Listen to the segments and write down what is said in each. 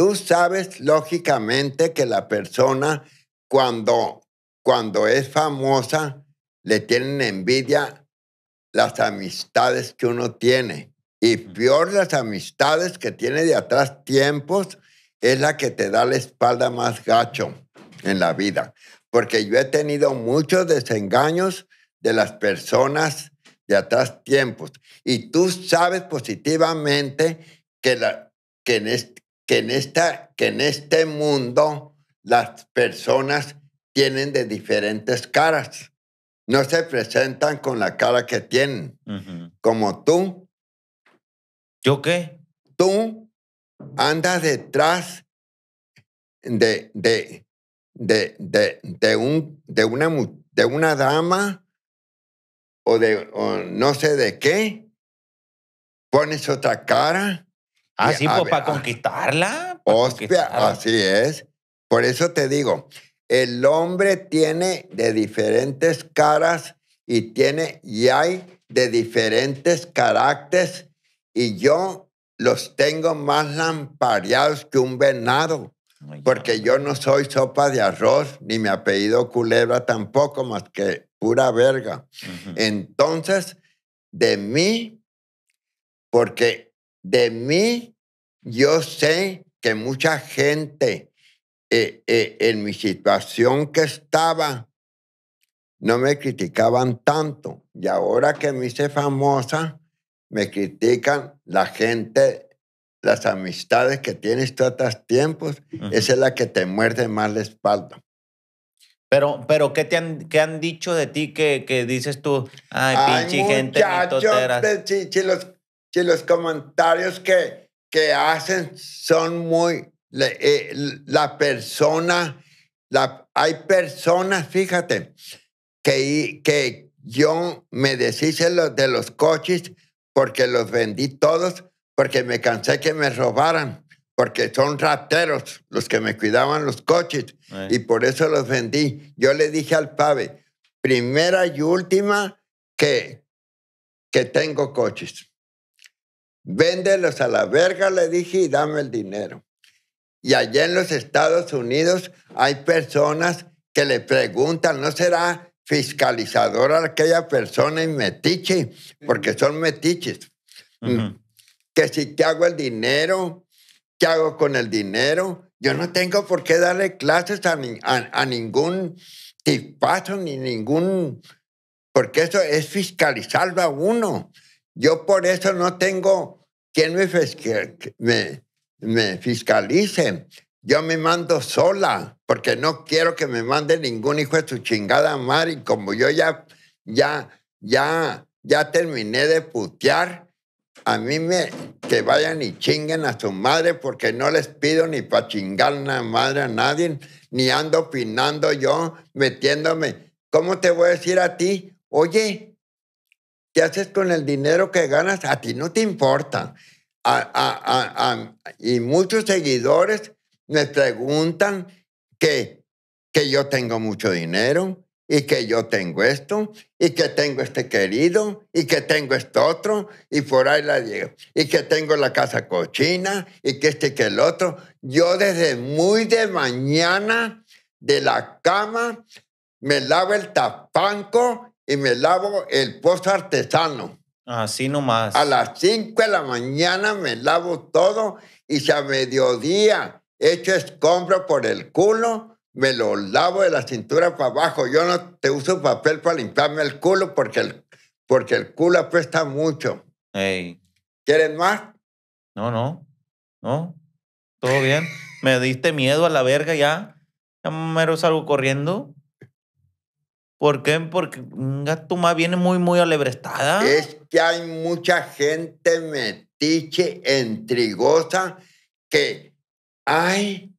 Tú sabes lógicamente que la persona cuando, cuando es famosa le tienen envidia las amistades que uno tiene. Y peor las amistades que tiene de atrás tiempos es la que te da la espalda más gacho en la vida. Porque yo he tenido muchos desengaños de las personas de atrás tiempos. Y tú sabes positivamente que, la, que, en, este que en, esta, que en este mundo las personas tienen de diferentes caras. No se presentan con la cara que tienen. Como tú. ¿Yo qué? Tú andas detrás de, de, de, de, de un, de, una, de una dama o de no sé de qué. Pones otra cara Así pues para conquistarla. así es. Por eso te digo, el hombre tiene de diferentes caras y tiene y hay de diferentes caracteres y yo los tengo más lampareados que un venado, porque yo no soy sopa de arroz ni mi apellido culebra tampoco, más que pura verga. Entonces, de mí, porque de mí, yo sé que mucha gente eh, eh, en mi situación que estaba no me criticaban tanto. Y ahora que me hice famosa, me critican la gente, las amistades que tienes estos tiempos, esa es la que te muerde más la espalda. Pero, pero ¿qué te han, han dicho de ti que, que dices tú? Ay, gente si los comentarios que, que hacen son muy... Eh, la persona, la, hay personas, fíjate, que, que yo me deshice de los coches porque los vendí todos, porque me cansé que me robaran, porque son rateros los que me cuidaban los coches eh. y por eso los vendí. Yo le dije al Pave, primera y última que, que tengo coches véndelos a la verga, le dije, y dame el dinero. Y allá en los Estados Unidos hay personas que le preguntan, ¿no será fiscalizadora aquella persona y metiche? Porque son metiches. Mm, que si te hago el dinero, ¿qué hago con el dinero? Yo no tengo por qué darle clases a, a, ningún tipazo ni ningún... Porque eso es fiscalizarlo a uno. Yo por eso no tengo ¿Quién me, me, me fiscalice. Yo me mando sola, porque no quiero que me mande ningún hijo de su chingada madre. Y como yo ya, ya, ya, ya terminé de putear, a mí me que vayan y chinguen a su madre, porque no les pido ni para chingar una madre a nadie, ni ando opinando yo, metiéndome. ¿Cómo te voy a decir a ti? Oye, ¿Qué haces con el dinero que ganas? A ti no te importa. y muchos seguidores me preguntan que, que yo tengo mucho dinero y que yo tengo esto y que tengo este querido y que tengo esto otro y por ahí la y que tengo la casa cochina y que este que el otro. Yo desde muy de mañana de la cama me lavo el tapanco y me lavo el post artesano. Así nomás. A las 5 de la mañana me lavo todo y si a mediodía hecho escombro por el culo, me lo lavo de la cintura para abajo. Yo no te uso papel para limpiarme el culo porque el, porque el culo apesta mucho. Ey. ¿Quieren más? No, no. No. Todo bien. me diste miedo a la verga ya. Ya mero salgo corriendo. ¿Por qué? Porque Gatuma viene muy, muy alebrestada. Es que hay mucha gente metiche, intrigosa, que, ay,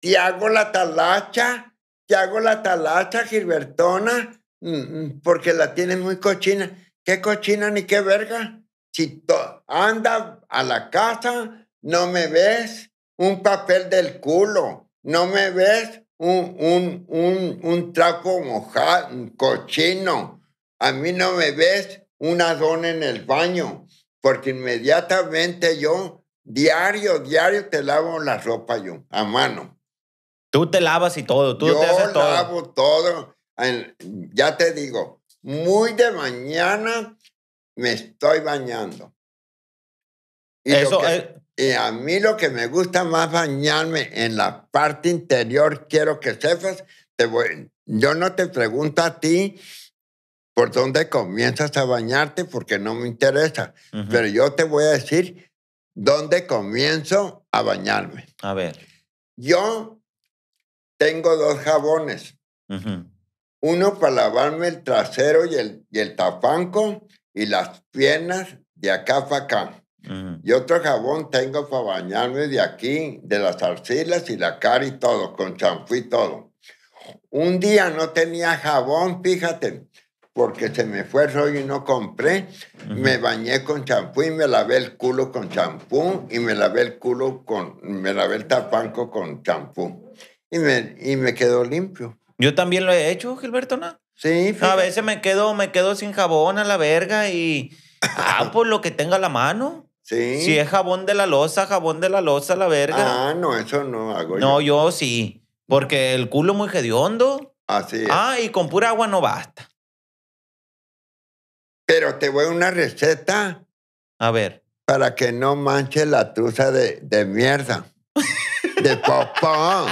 te hago la talacha, te hago la talacha, Gilbertona, mm, mm, porque la tienes muy cochina. ¿Qué cochina ni qué verga? Si anda a la casa, no me ves un papel del culo, no me ves un, un, un, un trapo mojado, cochino. A mí no me ves un dona en el baño, porque inmediatamente yo, diario, diario te lavo la ropa yo, a mano. Tú te lavas y todo, tú te haces todo. Yo lavo todo. Ya te digo, muy de mañana me estoy bañando. eso, es... Y a mí lo que me gusta más bañarme en la parte interior, quiero que sepas, yo no te pregunto a ti por dónde comienzas a bañarte porque no me interesa, pero yo te voy a decir dónde comienzo a bañarme. A ver. Yo tengo dos jabones. Uno para lavarme el trasero y el, y el tapanco y las piernas de acá para acá. Y otro jabón tengo para bañarme de aquí, de las arcilas y la cara y todo, con champú y todo. Un día no tenía jabón, fíjate, porque se me fue el rollo y no compré. Me bañé con champú y me lavé el culo con champú y me lavé el culo con, me lavé el tapanco con champú. Y me, y me quedó limpio. Yo también lo he hecho, Gilberto, ¿no? Sí. A veces me quedo, me quedo sin jabón a la verga y... Ah, pues lo que tenga a la mano. Sí. Si es jabón de la losa, jabón de la losa, la verga. Ah, no, eso no hago yo. No, yo, sí. Porque el culo muy hediondo. Ah, sí. Ah, y con pura agua no basta. Pero te voy a una receta. A ver. Para que no manche la truza de, de mierda. de popón.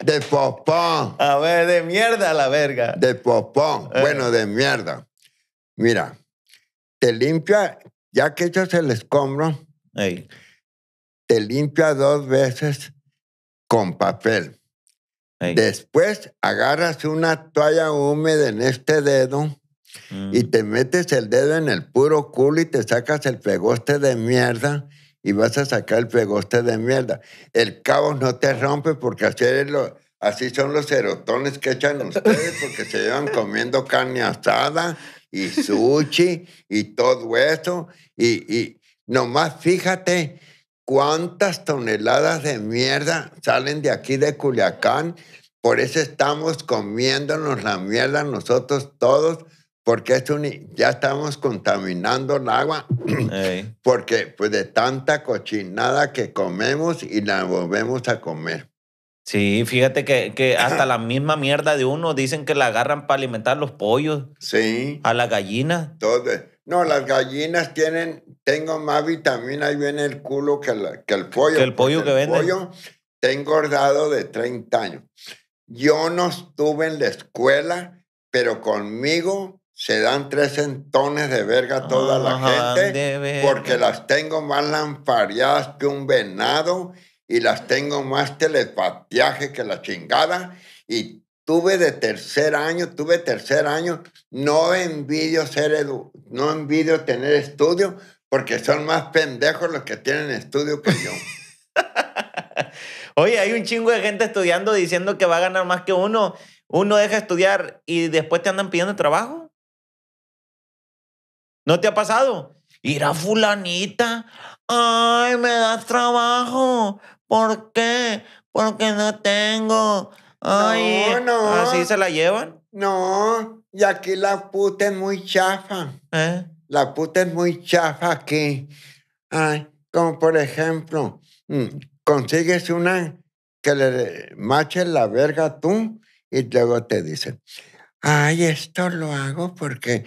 De popón. A ver, de mierda la verga. De popón. Bueno, eh. de mierda. Mira, te limpia ya que echas el escombro, te limpia dos veces con papel. Después agarras una toalla húmeda en este dedo y mm. te metes el dedo en el puro culo y te sacas el pegoste de mierda y vas a sacar el pegoste de mierda. El cabo no te rompe porque así, así son los serotones que echan ustedes porque se llevan comiendo carne asada y sushi y todo eso. Y, nomás fíjate cuántas toneladas de mierda salen de aquí de Culiacán. Por eso estamos comiéndonos la mierda nosotros todos, porque ya estamos contaminando el agua, porque pues de tanta cochinada que comemos y la volvemos a comer. Sí, fíjate que, hasta la misma mierda de uno dicen que la agarran para alimentar los pollos. Sí. A las gallinas. No, las gallinas tienen, tengo más vitamina y viene el culo que, que el pollo. Que el pollo que venden. El pollo engordado de 30 años. Yo no estuve en la escuela, pero conmigo se dan tres centones de verga toda la gente porque las tengo más lampareadas que un venado y las tengo más telepatiaje que la chingada. Y tuve de tercer año, tuve tercer año, no envidio ser no envidio tener estudio, porque son más pendejos los que tienen estudio que yo. Oye, hay un chingo de gente estudiando diciendo que va a ganar más que uno. Uno deja estudiar y después te andan pidiendo trabajo. ¿No te ha pasado? Ir a fulanita. Ay, me das trabajo. ¿Por qué? Porque no tengo. Ay, no, no. ¿Así se la llevan? No, y aquí la puta es muy chafa. ¿Eh? La puta es muy chafa aquí. Ay, como por ejemplo, mm, consigues una que le mache la verga tú y luego te dicen, ay, esto lo hago porque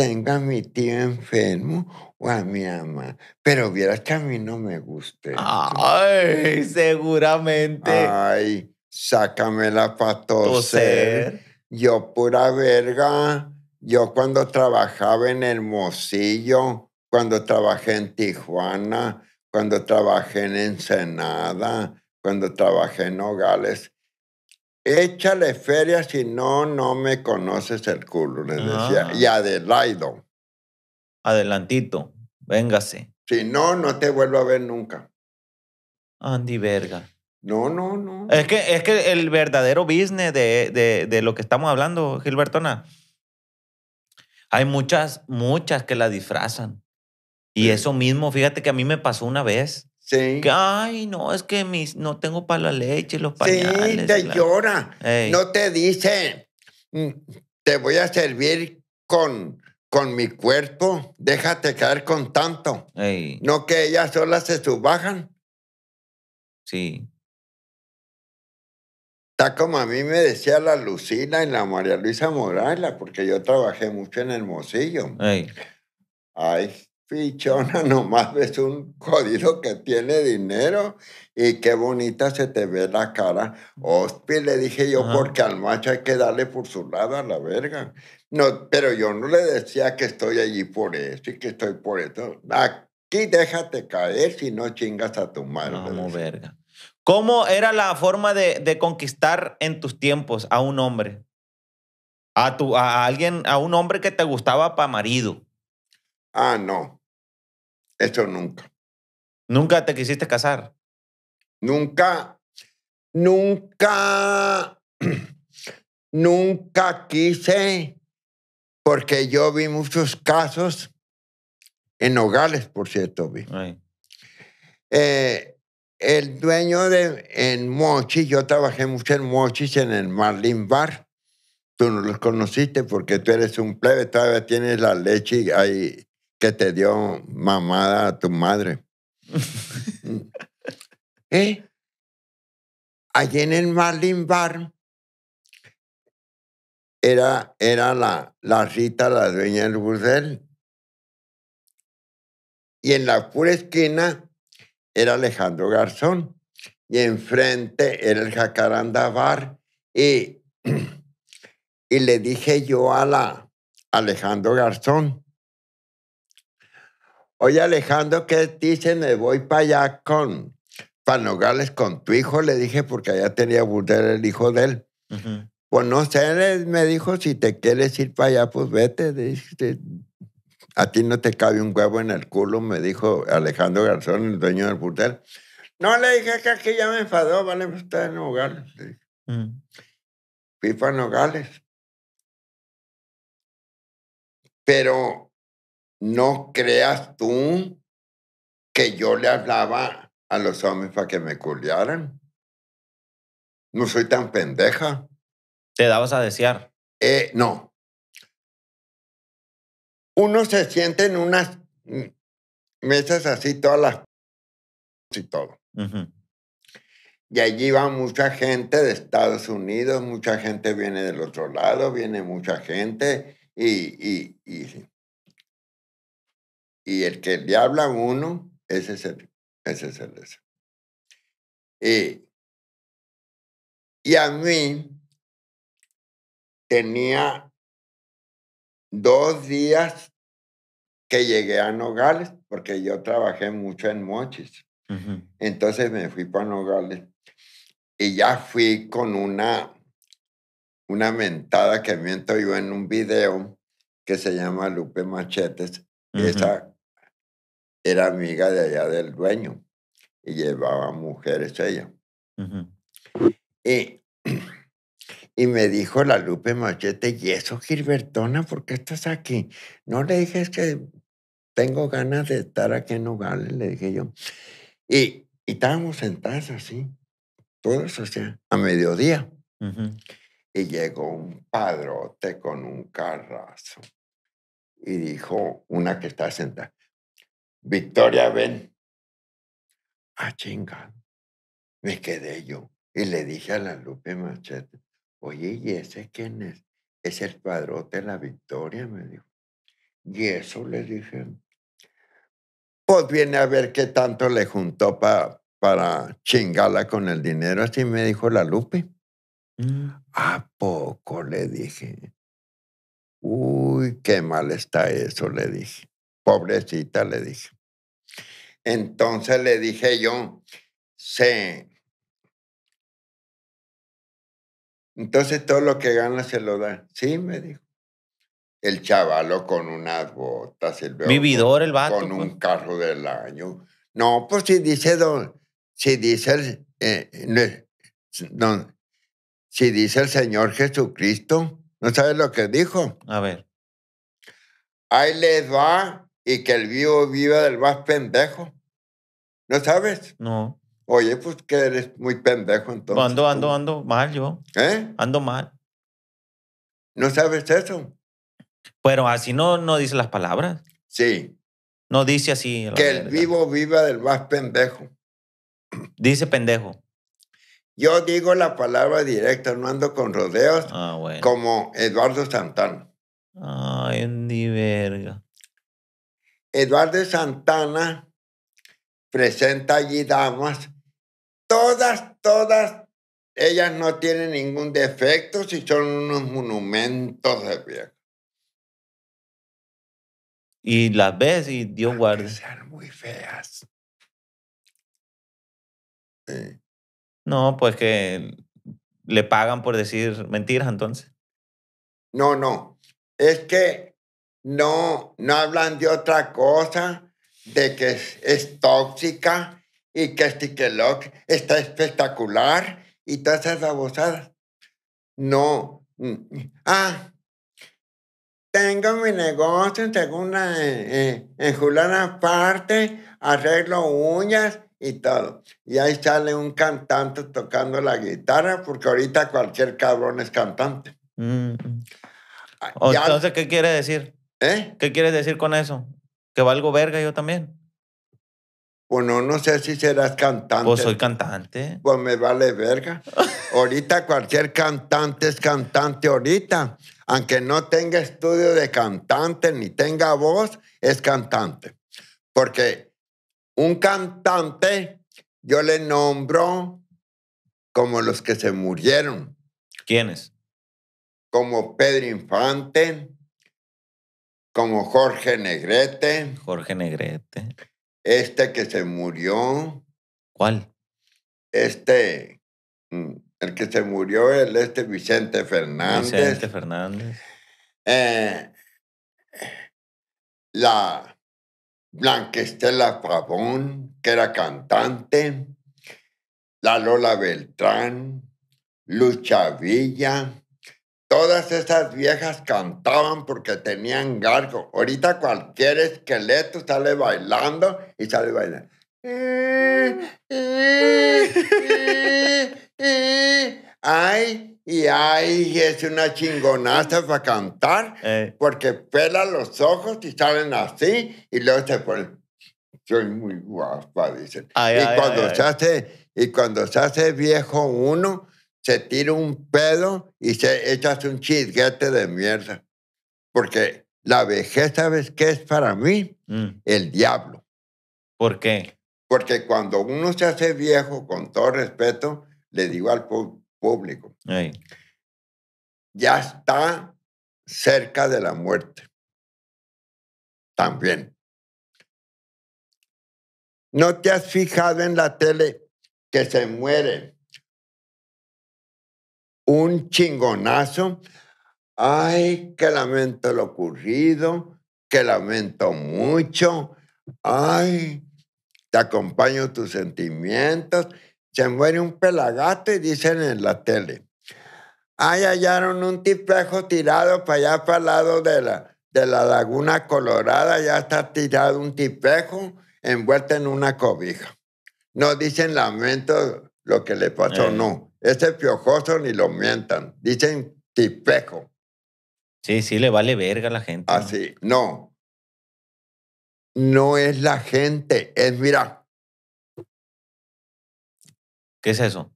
Tenga a mi tío enfermo o a mi ama, pero vieras que a mí no me guste. Ay, seguramente. Ay, sácame la patoser. Yo pura verga, yo cuando trabajaba en Hermosillo, cuando trabajé en Tijuana, cuando trabajé en Ensenada, cuando trabajé en Nogales, échale feria, si no, no me conoces el culo, les decía. Ah. Y Adelaido. Adelantito, véngase. Si no, no te vuelvo a ver nunca. Andy Verga. No, no, no. Es que, es que el verdadero business de, lo que estamos hablando, Gilbertona, hay muchas, muchas que la disfrazan. Y eso mismo, fíjate que a mí me pasó una vez ay, no, es que mis, no tengo para la leche, los pañales. Sí, te llora. No te dice, mm, te voy a servir con, con mi cuerpo, déjate caer con tanto. No que ellas solas se subajan. Sí. Está como a mí me decía la Lucina y la María Luisa Morales, porque yo trabajé mucho en Hermosillo. Ay, Fichona, nomás ves un jodido que tiene dinero y qué bonita se te ve la cara. Ospi, le dije yo, porque al macho hay que darle por su lado a la verga. No, pero yo no le decía que estoy allí por eso y que estoy por eso. Aquí déjate caer si no chingas a tu madre. No, verga. ¿Cómo era la forma de, de, conquistar en tus tiempos a un hombre? A, tu, a alguien, a un hombre que te gustaba para marido. Ah, no. Eso nunca. ¿Nunca te quisiste casar? Nunca, nunca, nunca quise, porque yo vi muchos casos en hogares, por cierto, vi. Eh, el dueño de en mochi yo trabajé mucho en Mochi, en el Marlin Bar. Tú no los conociste porque tú eres un plebe, todavía tienes la leche ahí que te dio mamada a tu madre. ¿Eh? Allí en el Marlin Bar era, era la, la Rita, la dueña del burdel. Y en la pura esquina era Alejandro Garzón. Y enfrente era el Jacaranda Bar. Y, y le dije yo a la Alejandro Garzón, Oye, Alejandro, ¿qué dice? Me voy para allá con Panogales, con tu hijo, le dije, porque allá tenía burdel el hijo de él. Pues no sé, me dijo, si te quieres ir para allá, pues vete. a ti no te cabe un huevo en el culo, me dijo Alejandro Garzón, el dueño del burdel. No, le dije que aquí ya me enfadó, vale, pues está en Nogales. Mm. Fui para Nogales. Pero no creas tú que yo le hablaba a los hombres para que me culiaran. No soy tan pendeja. ¿Te dabas a desear? Eh, no. Uno se siente en unas mesas así, todas las... y todo. Y allí va mucha gente de Estados Unidos, mucha gente viene del otro lado, viene mucha gente y, y, y y el que le habla a uno, ese es el, ese es el Y, y a mí tenía dos días que llegué a Nogales, porque yo trabajé mucho en Mochis. Entonces me fui para Nogales y ya fui con una, mentada que me yo en un video que se llama Lupe Machetes. Esa era amiga de allá del dueño y llevaba mujeres ella. y, me dijo la Lupe Machete, ¿y eso, Gilbertona, por qué estás aquí? No le dije, es que tengo ganas de estar aquí en Nogales, le dije yo. Y, estábamos sentados así, todos sea, a mediodía. Y llegó un padrote con un carrazo y dijo, una que está sentada, Victoria, ven. Ah, chinga. Me quedé yo y le dije a la Lupe Machete, oye, ¿y ese quién es? Es el padrote de la Victoria, me dijo. Y eso le dije, pues viene a ver qué tanto le juntó pa, para chingala con el dinero. Así me dijo la Lupe. Mm. ¿A poco? Le dije. Uy, qué mal está eso, le dije. Pobrecita, le dije. Entonces le dije yo, sí Entonces todo lo que gana se lo da. Sí, me dijo. El chavalo con unas botas. El Vividor el vato. Con pues. un carro del año. No, pues si dice don, si dice el, eh, eh, si dice el Señor Jesucristo, ¿no sabes lo que dijo? A ver. Ahí le va y que el vivo viva del más pendejo. ¿No sabes? No. Oye, pues que eres muy pendejo entonces. Ando, ando, ando mal yo. ¿Eh? Ando mal. ¿No sabes eso? Pero así no, no dice las palabras. Sí. No dice así. Que el vivo viva del más pendejo. Dice pendejo. Yo digo la palabra directa, no ando con rodeos ah, como Eduardo Santana. Ay, ni verga. Eduardo Santana presenta allí damas, todas, todas, ellas no tienen ningún defecto si son unos monumentos de viejo. Y las ves y Dios guarde. Sean muy feas. No, pues que le pagan por decir mentiras entonces. No, no. Es que no, no hablan de otra cosa, de que es, tóxica y que este está espectacular y todas esas abusadas. No. Mm, mm. Ah, tengo mi negocio en eh, eh, Juliana Parte, arreglo uñas y todo. Y ahí sale un cantante tocando la guitarra, porque ahorita cualquier cabrón es cantante. Mm, ah, entonces, ¿qué quiere decir? ¿Eh? ¿Qué quieres decir con eso? ¿Que valgo verga yo también? Bueno, pues no sé si serás cantante. Pues soy cantante. Pues me vale verga. ahorita cualquier cantante es cantante ahorita. Aunque no tenga estudio de cantante ni tenga voz, es cantante. Porque un cantante yo le nombro como los que se murieron. ¿Quiénes? Como Pedro Infante, como Jorge Negrete. Jorge Negrete. Este que se murió. ¿Cuál? Este, mm, el que se murió, el este Vicente Fernández. Vicente Fernández. Eh, la Blanquestela Pavón, que era cantante. La Lola Beltrán. Lucha Villa. Todas esas viejas cantaban porque tenían gargo. Ahorita cualquier esqueleto sale bailando y sale bailando. Ay, y ay, es una chingonaza para cantar porque pela los ojos y salen así y luego se ponen. Soy muy guapa, dicen. y cuando ay, hace y cuando se hace viejo uno, se tira un pedo y se echas un chisguete de mierda. Porque la vejez, ¿sabes qué es para mí? Mm. El diablo. ¿Por qué? Porque cuando uno se hace viejo, con todo respeto, le digo al público, ya está cerca de la muerte. También. ¿No te has fijado en la tele que se mueren un chingonazo. Ay, que lamento lo ocurrido, que lamento mucho. Ay, te acompaño tus sentimientos. Se muere un pelagato y dicen en la tele. Ay, hallaron un tipejo tirado para allá, para el lado de la, de la Laguna Colorada. Ya está tirado un tipejo envuelto en una cobija. No dicen lamento lo que le pasó, eh. no este piojoso ni lo mientan. Dicen tipejo. Sí, sí, le vale verga a la gente. Así, ah, no. No es la gente, es mira. ¿Qué es eso?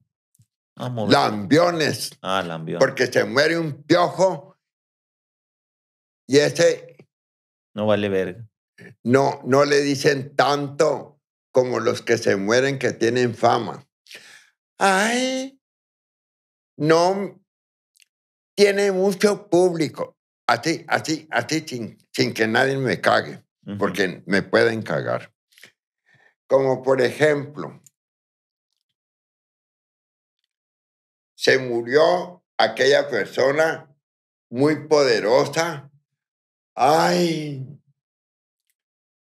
Ah, lambiones. Ah, lambiones. Porque se muere un piojo y ese. No vale verga. No, no le dicen tanto como los que se mueren que tienen fama. Ay, no tiene mucho público, así, así, así, sin, que nadie me cague, porque me pueden cagar. Como por ejemplo, se murió aquella persona muy poderosa. Ay,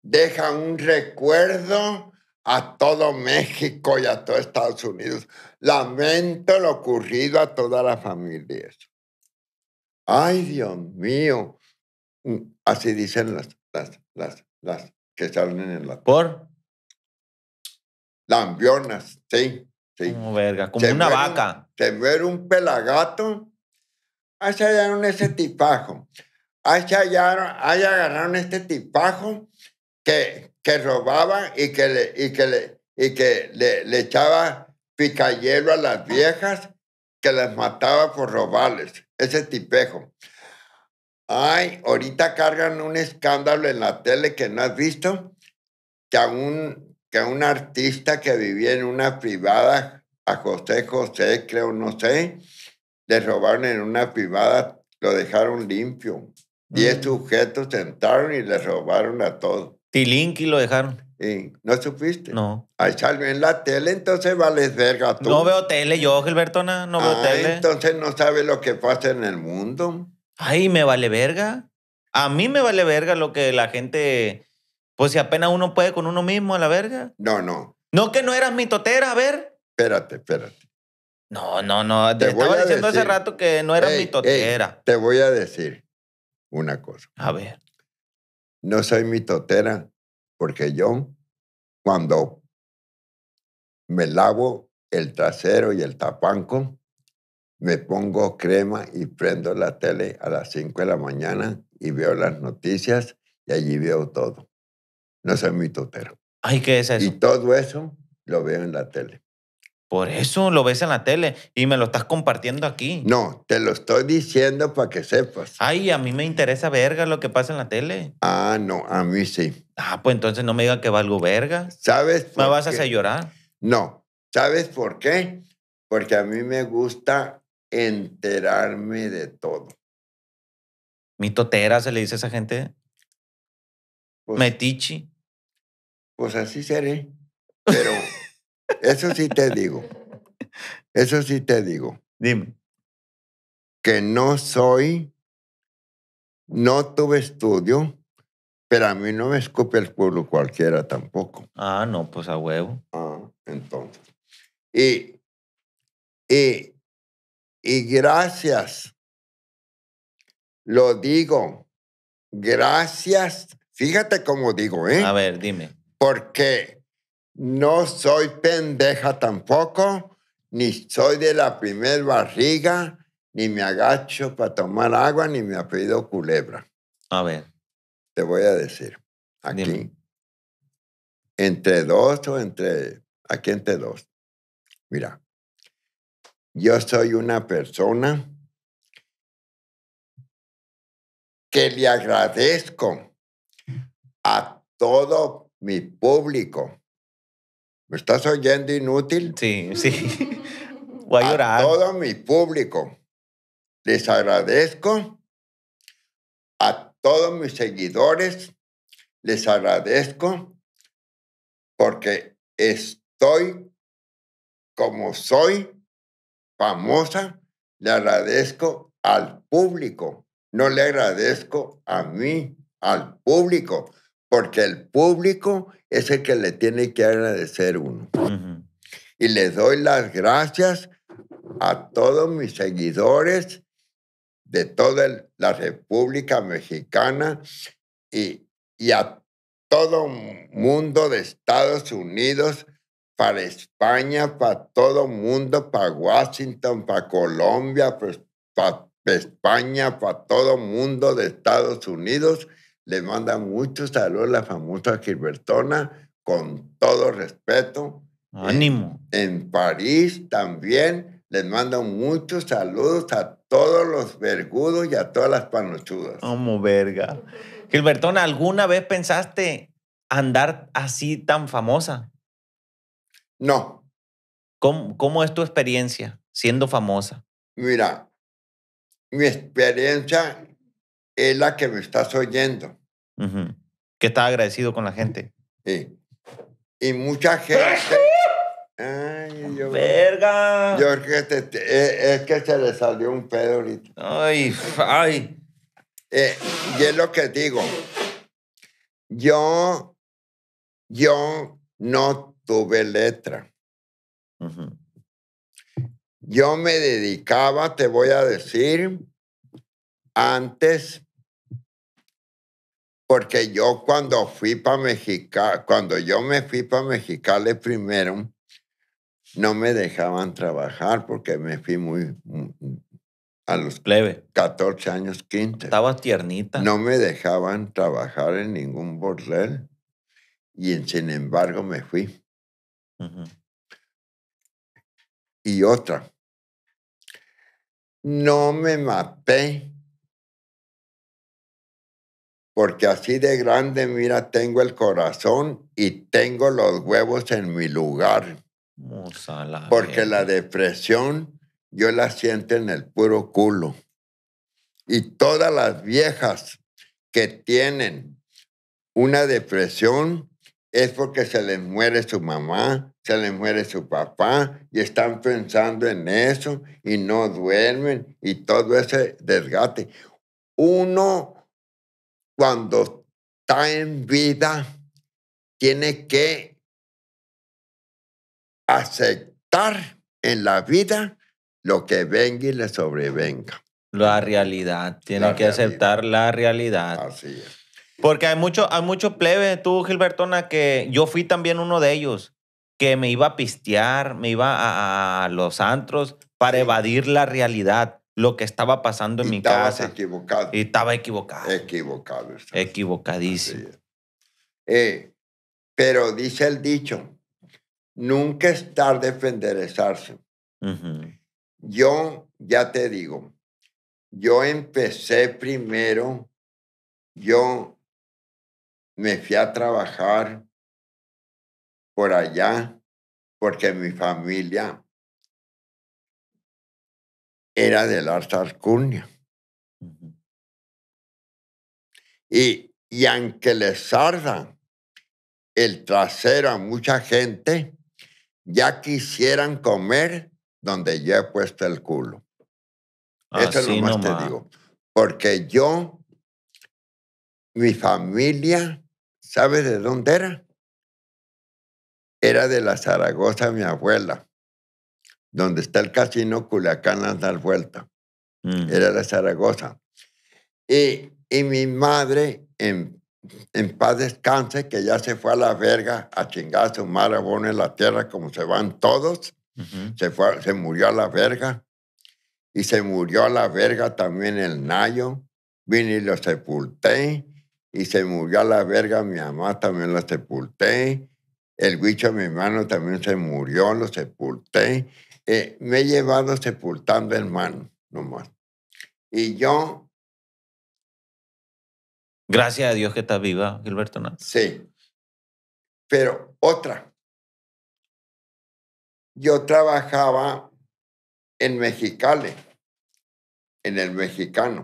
deja un recuerdo a todo México y a todo Estados Unidos. Lamento lo ocurrido a todas las familias. Ay, Dios mío. Mm, así dicen las, las, las, las que salen en la... ¿Por? Lambionas, sí. sí. Como verga, como una vaca. Se ver un pelagato, ahí se hallaron ese tipajo. Ahí se hallaron, ahí agarraron este tipajo que, que robaba y que le, y que y que le, echaba picayelo a las viejas que las mataba por robarles. Ese tipejo. Ay, ahorita cargan un escándalo en la tele que no has visto, que a un, que a un artista que vivía en una privada, a José José, creo, no sé, le robaron en una privada, lo dejaron limpio. Diez mm. sujetos entraron y le robaron a todos y lo dejaron. ¿No supiste? No. Ahí salió en la tele, entonces vale verga tú. No veo tele yo, Gilberto, no veo ah, tele. Entonces no sabes lo que pasa en el mundo. Ay, me vale verga. A mí me vale verga lo que la gente. Pues si apenas uno puede con uno mismo a la verga. No, no. No, que no eras mi totera, a ver. Espérate, espérate. No, no, no. Te, estaba diciendo hace rato que no eras mi totera. te voy a decir una cosa. A ver. No soy mi totera, porque yo, cuando me lavo el trasero y el tapanco, me pongo crema y prendo la tele a las 5 de la mañana y veo las noticias y allí veo todo. No soy mi Ay, ¿qué es eso? Y todo eso lo veo en la tele. Por eso lo ves en la tele y me lo estás compartiendo aquí. No, te lo estoy diciendo para que sepas. Ay, a mí me interesa verga lo que pasa en la tele. Ah, no, a mí sí. Ah, pues entonces no me digas que valgo verga. ¿Sabes? Por ¿Me vas a hacer llorar? No. ¿Sabes por qué? Porque a mí me gusta enterarme de todo. Mi totera, se le dice a esa gente? Pues ¿Metichi? Pues así seré. Pero. Eso sí te digo. Eso sí te digo. Dime. Que no soy, no tuve estudio, pero a mí no me escupe el pueblo cualquiera tampoco. Ah, no, pues a huevo. Ah, entonces. Y, y, y gracias, lo digo, gracias, fíjate cómo digo, ¿eh? A ver, dime. Porque no soy pendeja tampoco, ni soy de la primer barriga, ni me agacho para tomar agua, ni me pedido culebra. A ver. Te voy a decir, aquí, entre dos o entre, aquí entre dos. Mira, yo soy una persona que le agradezco a todo mi público ¿Me estás oyendo inútil? Sí, sí. Voy a, a todo mi público. Les agradezco. A todos mis seguidores les agradezco porque estoy como soy famosa. Le agradezco al público. No le agradezco a mí, al público porque el público es el que le tiene que agradecer uno. Y les doy las gracias a todos mis seguidores de toda la República Mexicana y, y a todo mundo de Estados Unidos, para España, para todo mundo, para Washington, para Colombia, pues, para España, para todo mundo de Estados Unidos les manda muchos saludos la famosa Gilbertona, con todo respeto. Ánimo. En, París también les mando muchos saludos a todos los vergudos y a todas las panochudas. Como verga. Gilbertona, ¿alguna vez pensaste andar así tan famosa? No. cómo es tu experiencia siendo famosa? Mira, mi experiencia es la que me estás oyendo. Que está agradecido con la mm, gente. Sí. Y mucha gente. Ay, Verga. E, es que, se le salió un pedo ahorita. Ay, ay. Eh, y es lo que digo. Yo, yo no tuve letra. Yo me dedicaba, te voy a decir, antes porque yo cuando fui para Mexica, cuando yo me fui para Mexicali primero, no me dejaban trabajar porque me fui muy, a los 14 años, 15. Estaba tiernita. No me dejaban trabajar en ningún bordel y sin embargo me fui. Y otra, no me maté porque así de grande, mira, tengo el corazón y tengo los huevos en mi lugar. porque la depresión yo la siento en el puro culo. Y todas las viejas que tienen una depresión es porque se les muere su mamá, se les muere su papá y están pensando en eso y no duermen y todo ese desgaste. Uno cuando está en vida, tiene que aceptar en la vida lo que venga y le sobrevenga. La realidad, tiene que aceptar la realidad. Así es. Porque hay mucho hay mucho plebes, tú Gilbertona, que yo fui también uno de ellos, que me iba a pistear, me iba a, los antros para evadir la realidad lo que estaba pasando en mi casa. Equivocado. Y estaba equivocado. Equivocado. Equivocadísimo. Eh, pero dice el dicho, nunca es tarde Yo ya te digo, yo empecé primero, yo me fui a trabajar por allá porque mi familia era de la Arcuña. y, aunque les sarda el trasero a mucha gente, ya quisieran comer donde yo he puesto el culo. Eso es lo más te digo. Porque yo, mi familia, ¿sabe de dónde era? Era de la Zaragoza, mi abuela donde está el casino Culiacán a dar vuelta. Mm. Era la Zaragoza. Y, y mi madre, en, en, paz descanse, que ya se fue a la verga a chingarse un marabón en la tierra como se van todos, se, fue, se murió a la verga. Y se murió a la verga también el Nayo. Vine y lo sepulté. Y se murió a la verga mi mamá, también lo sepulté. El bicho, mi hermano, también se murió, lo sepulté. Eh, me he llevado sepultando no nomás. Y yo... Gracias a Dios que estás viva, Gilberto, Sí. Pero otra. Yo trabajaba en Mexicali, en el mexicano.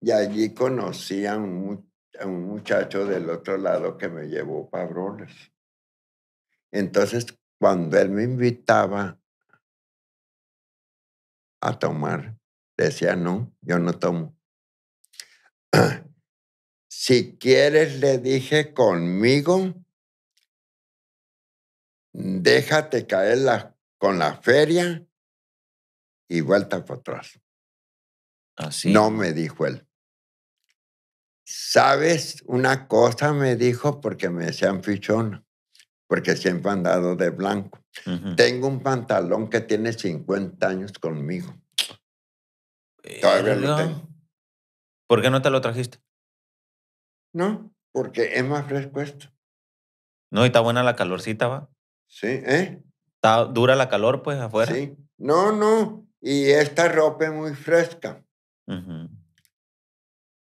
Y allí conocí a un, muchacho del otro lado que me llevó para entonces, cuando él me invitaba a tomar, decía, no, yo no tomo. si quieres, le dije conmigo, déjate caer con la feria y vuelta para atrás. Así. Ah, no me dijo él. ¿Sabes una cosa? Me dijo porque me decían fichón porque siempre han dado de blanco. Tengo un pantalón que tiene 50 años conmigo. Todavía tengo. ¿Por qué no te lo trajiste? No, porque es más fresco esto. No, y está buena la calorcita, va. Sí, ¿eh? Está dura la calor, pues, afuera. Sí. No, no. Y esta ropa es muy fresca.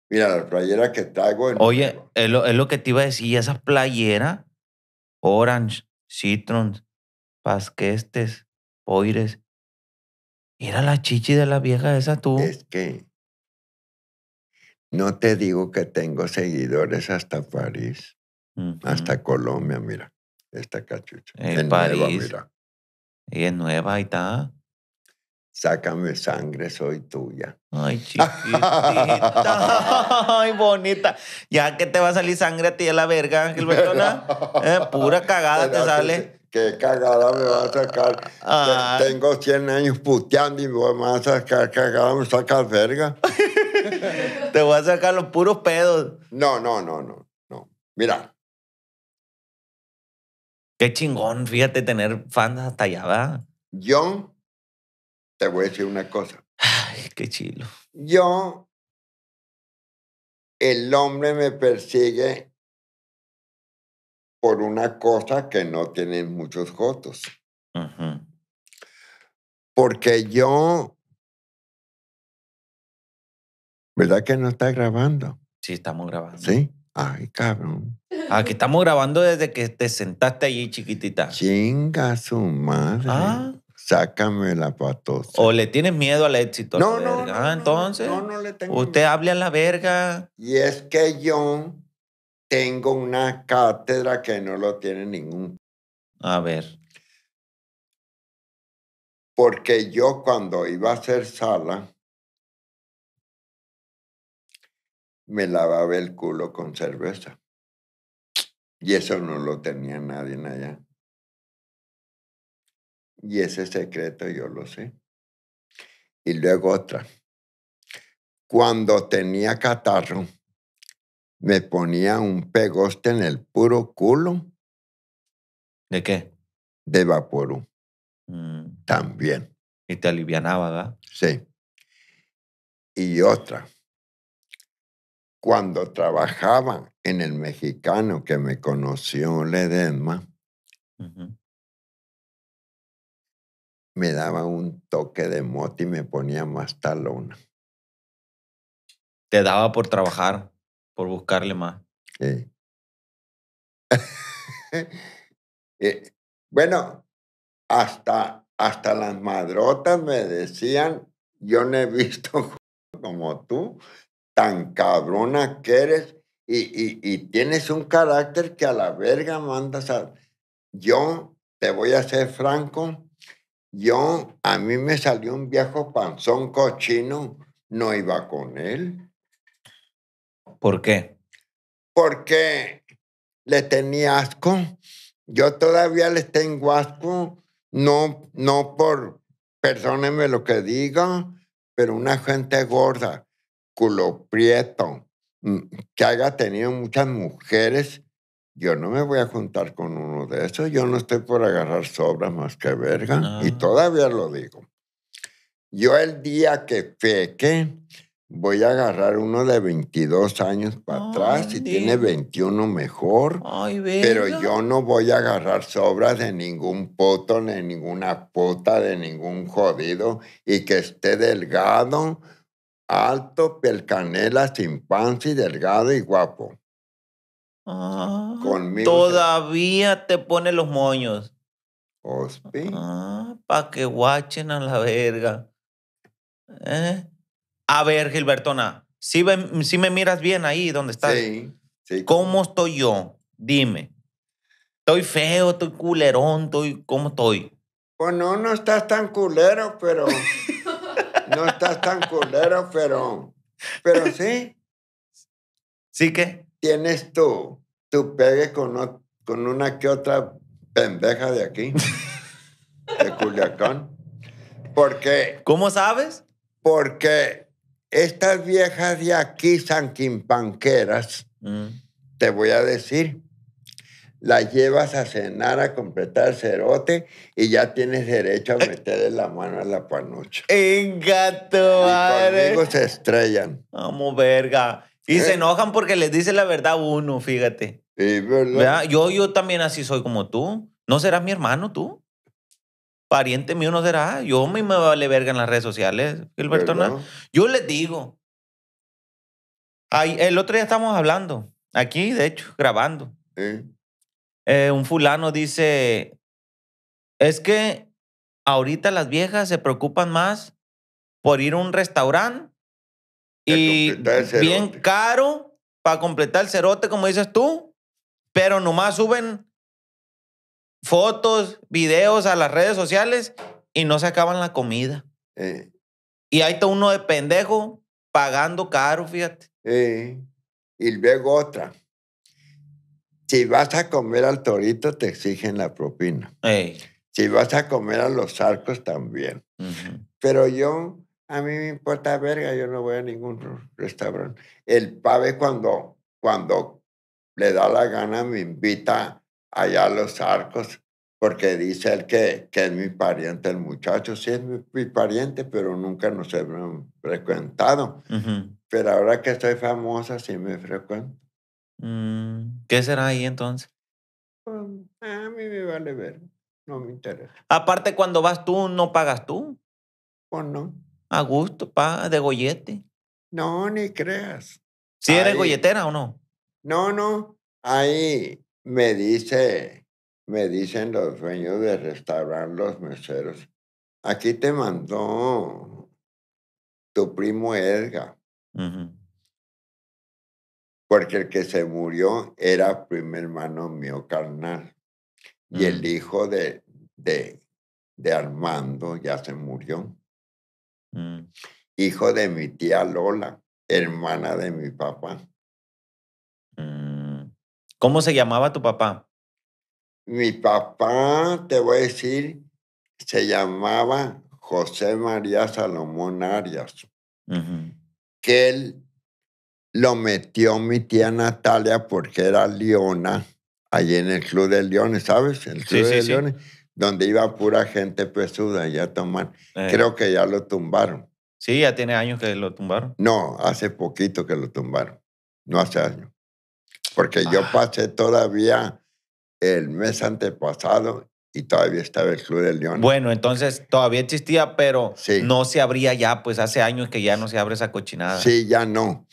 Mira, la playera que traigo. Oye, es lo, que te iba a decir. ¿Y esa playera? Orange, Citrons, Pasquestes, Poires. Era la chichi de la vieja esa tú. Es que no te digo que tengo seguidores hasta París, hasta Colombia, mira, esta cachucha. En París. Y en nueva, ahí está. Sácame sangre, soy tuya. Ay, chiquitita. Ay, bonita. Ya que te va a salir sangre a ti de la verga, Ángel Eh, pura cagada te sale. Qué cagada me va a sacar. Ah. Tengo 100 años puteando y me vas a sacar cagada, me sacas verga. te voy a sacar los puros pedos. No, no, no, no. Mira. Qué chingón, fíjate, tener fans hasta allá, ¿verdad? ¿John? te voy a decir una cosa. Ay, qué chilo. Yo, el hombre me persigue por una cosa que no tiene muchos jotos. Porque yo... ¿Verdad que no está grabando? Sí, estamos grabando. Sí. Ay, cabrón. Aquí ah, estamos grabando desde que te sentaste allí, chiquitita. Chinga su madre. Ah. Sácame la patosa. O le tienes miedo al éxito. No, no, Ah, entonces. No, no le tengo Usted habla hable a la verga. Y es que yo tengo una cátedra que no lo tiene ningún. A ver. Porque yo cuando iba a hacer sala, me lavaba el culo con cerveza. Y eso no lo tenía nadie en allá. Y ese secreto yo lo sé. Y luego otra. Cuando tenía catarro, me ponía un pegoste en el puro culo. ¿De qué? De vaporú. Mm. También. Y te alivianaba, ¿verdad? Sí. Y otra. Cuando trabajaba en el mexicano que me conoció Ledesma, me daba un toque de moti y me ponía más talona. Te daba por trabajar, por buscarle más. Sí. Eh, bueno, hasta, hasta las madrotas me decían, yo no he visto como tú, tan cabrona que eres y, y, y tienes un carácter que a la verga mandas a... Yo te voy a ser franco, yo, a mí me salió un viejo panzón cochino, no iba con él. ¿Por qué? Porque le tenía asco. Yo todavía le tengo asco, no, no por, perdónenme lo que diga, pero una gente gorda, culo prieto, mm, que haya tenido muchas mujeres yo no me voy a juntar con uno de esos, yo no estoy por agarrar sobras más que verga, y ah. todavía lo digo. Yo el día que peque, voy a agarrar uno de 22 años para atrás y tiene 21 mejor. pero yo no voy a agarrar sobras de ningún poto, de ninguna pota, de ningún jodido y que esté delgado, alto, pelcanela, sin panza y delgado y guapo. Ah, todavía te pone los moños. Ah, pa para que guachen a la verga. ¿Eh? A ver, Gilbertona, si, me miras bien ahí donde estás. Sí, sí. ¿Cómo estoy yo? Dime. ¿Estoy feo? ¿Estoy culerón? Estoy, ¿Cómo estoy? Pues no, no estás tan culero, pero. no estás tan culero, pero. Pero sí. ¿Sí que Tienes tú tú pegues con, una que otra pendeja de aquí, de Culiacán. Porque. ¿Cómo sabes? Porque estas viejas de aquí, sanquimpanqueras, mm. te voy a decir, las llevas a cenar, a completar cerote y ya tienes derecho a eh. meterle la mano a la panucha. ¡En gato! Y conmigo se estrellan. Vamos, verga. Y ¿Eh? se enojan porque les dice la verdad uno, fíjate. ¿verdad? Yo, yo también así soy como tú. ¿No serás mi hermano tú? Pariente mío no será. Yo me vale verga en las redes sociales, Gilberto Yo les digo. el otro día estábamos hablando, aquí, de hecho, grabando. Eh, un fulano dice, es que ahorita las viejas se preocupan más por ir a un restaurante y bien caro para completar el cerote, como dices tú, pero nomás suben fotos, videos a las redes sociales y no se acaban la comida. Eh. Y ahí está uno de pendejo pagando caro, fíjate. Eh. Y luego otra. Si vas a comer al torito, te exigen la propina. Eh. Si vas a comer a los arcos, también. Pero yo a mí me importa verga, yo no voy a ningún restaurante. El Pave cuando, cuando le da la gana me invita allá a los arcos porque dice él que, que es mi pariente el muchacho. Sí, es mi, pariente, pero nunca nos hemos frecuentado. Pero ahora que estoy famosa, sí me frecuento. Mm, ¿Qué será ahí entonces? Pues, a mí me vale ver, no me interesa. Aparte, cuando vas tú, ¿no pagas tú? Pues no a gusto, pa, de gollete. No, ni creas. ¿Si eres golletera o no? No, no. Ahí me dice, me dicen los dueños de restaurar los meseros. Aquí te mandó tu primo Edgar. Porque el que se murió era primer hermano mío carnal. Y el mm. hijo de, de, de Armando ya se murió. Mm. Hijo de mi tía Lola, hermana de mi papá. Mm. ¿Cómo se llamaba tu papá? Mi papá, te voy a decir, se llamaba José María Salomón Arias, que él lo metió mi tía Natalia porque era leona, allí en el Club de Leones, ¿sabes? El Club sí, Sí donde iba pura gente pesuda ya tomar. tomar. Eh. Creo que ya lo tumbaron. Sí, ya tiene años que lo tumbaron. No, hace poquito que lo tumbaron, no hace años. Porque yo ah. pasé todavía el mes antepasado y todavía estaba el Club del León. Bueno, entonces todavía existía, pero no se abría ya, pues hace años que ya no se abre esa cochinada. Sí, ya no.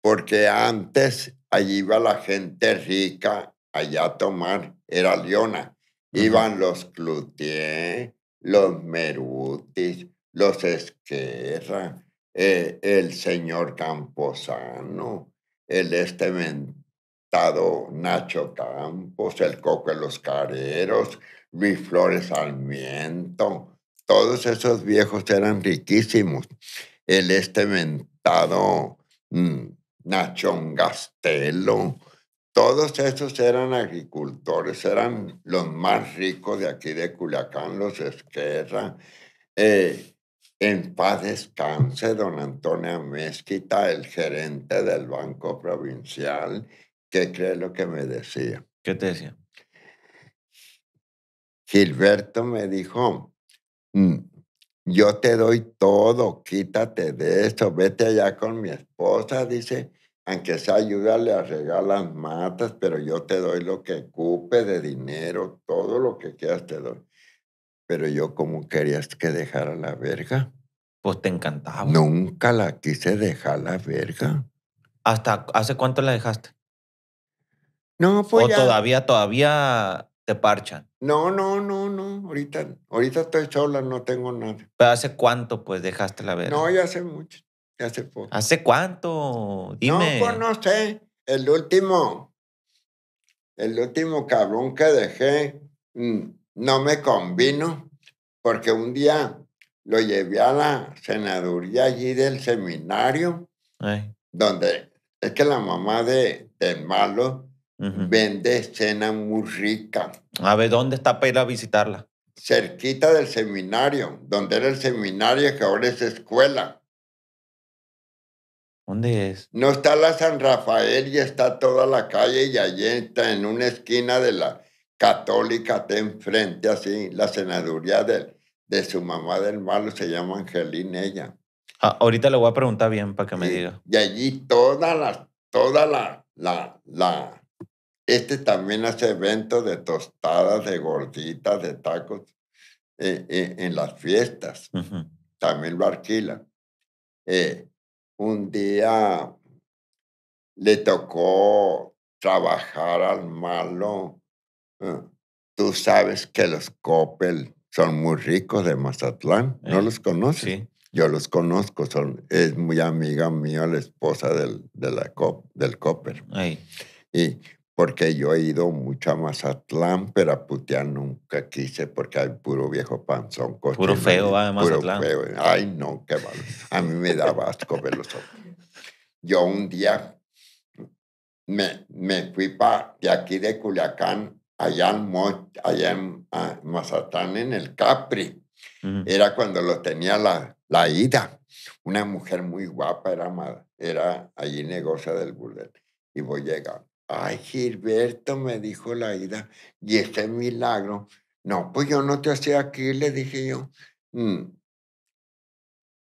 Porque antes allí iba la gente rica allá a tomar, era Leona. Iban los Cloutier, los Merutis, los Esquerra, eh, el señor Camposano, el estementado Nacho Campos, el Coco de los Careros, Luis Flores Almiento. Todos esos viejos eran riquísimos. El estementado Nacho mm, Nachón Gastelo, todos estos eran agricultores, eran los más ricos de aquí de Culiacán, los Esquerra. Eh, en paz descanse don Antonio Mezquita, el gerente del Banco Provincial, que cree lo que me decía. ¿Qué te decía? Gilberto me dijo, mm, yo te doy todo, quítate de esto, vete allá con mi esposa, dice, aunque sea ayudarle a regar las matas, pero yo te doy lo que ocupe de dinero, todo lo que quieras te doy. Pero yo como querías que dejara la verga. Pues te encantaba. Nunca la quise dejar la verga. ¿Hasta hace cuánto la dejaste? No, pues ¿O todavía, todavía te parchan? No, no, no, no. Ahorita, ahorita estoy sola, no tengo nada. ¿Pero hace cuánto pues dejaste la verga? No, ya hace mucho. Hace cuánto? Dime. No, pues, no sé. El último, el último cabrón que dejé mm, no me convino porque un día lo llevé a la senaduría allí del seminario, donde es que la mamá de, malo vende cena muy rica. A ver, ¿dónde está para ir a visitarla? Cerquita del seminario, donde era el seminario que ahora es escuela. ¿Dónde es? No está la San Rafael y está toda la calle y allí está en una esquina de la católica, está enfrente así, la senaduría de, de su mamá del malo, se llama Angelina ella. Ah, ahorita le voy a preguntar bien para que me diga. Y allí toda la, toda la, la, la, este también hace eventos de tostadas, de gorditas, de tacos eh, eh, en las fiestas. También lo alquila. Eh, un día le tocó trabajar al malo. ¿eh? Tú sabes que los Coppel son muy ricos de Mazatlán, ¿no eh, los conoces? Yo los conozco, son, es muy amiga mía la esposa del, de del Copper. Y porque yo he ido mucho a Mazatlán, pero a putear nunca quise porque hay puro viejo panzón. puro feo, va, ah, Puro Ay, no, qué malo. A mí me daba asco otros. Yo un día me, me fui de aquí de Culiacán, allá en, allá Mazatlán, en el Capri. Era cuando lo tenía la, la ida. Una mujer muy guapa era, era allí negocia del burdel. Y voy llegando ay, Gilberto, me dijo la ida, y este milagro. No, pues yo no te hacía aquí, le dije yo. Mm.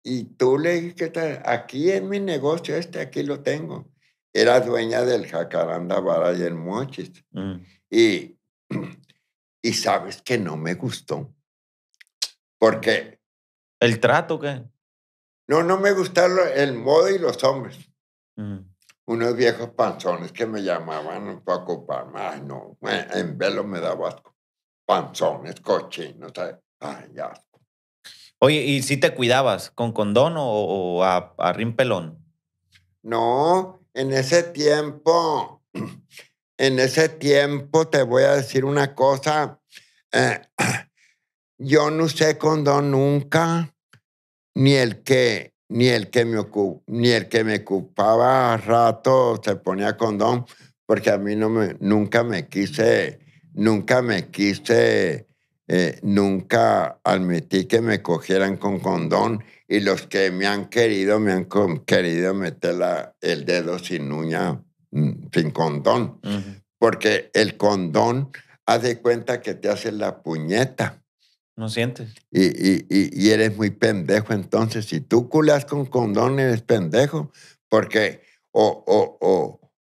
Y tú le tal? aquí en mi negocio este, aquí lo tengo. Era dueña del jacaranda Baray y el Mochis. Mm. Y, y sabes que no me gustó. Porque... ¿El trato qué? No, no me gustaron el modo y los hombres. Mm unos viejos panzones que me llamaban un poco para ay no, eh, en velo me daba asco. Panzones, cochinos, ay, asco. Oye, ¿y si te cuidabas con condón o, a, rimpelón? No, en ese tiempo, en ese tiempo te voy a decir una cosa. Eh, yo no usé condón nunca, ni el que ni el que me, ni el que me ocupaba rato se ponía condón, porque a mí no me, nunca me quise, nunca me quise, eh, nunca admití que me cogieran con condón y los que me han querido, me han querido meter el dedo sin uña, mm, sin condón, porque el condón, haz de cuenta que te hace la puñeta no sientes. Y, eres muy pendejo entonces. Si tú culas con condón, eres pendejo. Porque, o, o, o.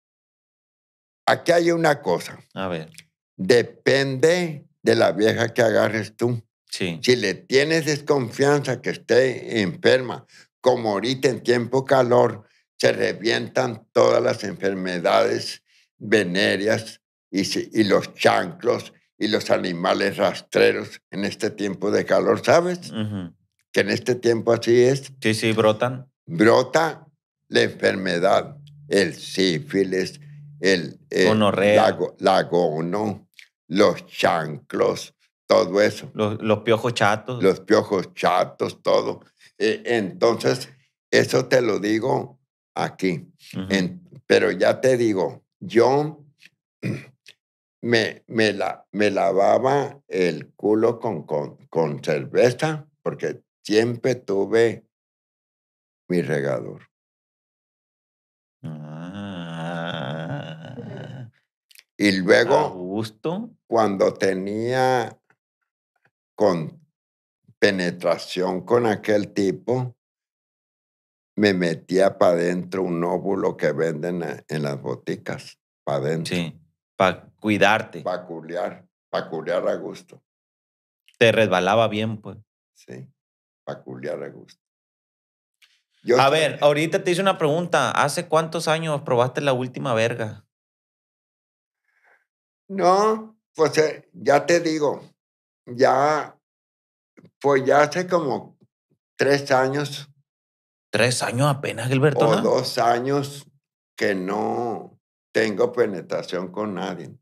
Aquí hay una cosa. A ver. Depende de la vieja que agarres tú. Sí. Si le tienes desconfianza que esté enferma, como ahorita en tiempo calor, se revientan todas las enfermedades venéreas y, y los chanclos y los animales rastreros en este tiempo de calor, ¿sabes? Que en este tiempo así es. Sí, sí, brotan. Brota la enfermedad, el sífilis, el, el la gono, los chanclos, todo eso. Los, piojos chatos. Los piojos chatos, todo. E, entonces, eso te lo digo aquí. pero ya te digo, yo me, lavaba el culo con, cerveza porque siempre tuve mi regador. Ah. y luego, cuando tenía con penetración con aquel tipo, me metía para adentro un óvulo que venden eh, en las boticas, para adentro. Sí, para Cuidarte. Paculear, paculear a gusto. Te resbalaba bien, pues. Sí, paculear a gusto. a ver, ahorita te hice una pregunta. ¿Hace cuántos años probaste la última verga? No, pues eh, ya te digo, ya, pues ya hace como tres años. ¿Tres años apenas, Gilberto? O dos años que no tengo penetración con nadie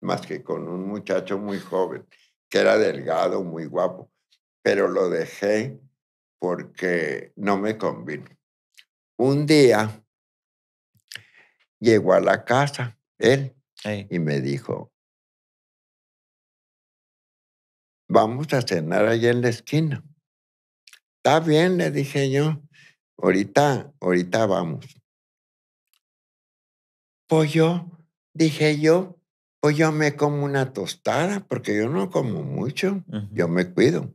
más que con un muchacho muy joven, que era delgado, muy guapo, pero lo dejé porque no me convino. Un día llegó a la casa él y me dijo, vamos a cenar allá en la esquina. Está bien, le dije yo, ahorita, ahorita vamos. Pues yo, dije yo, pues yo me como una tostada, porque yo no como mucho, yo me cuido.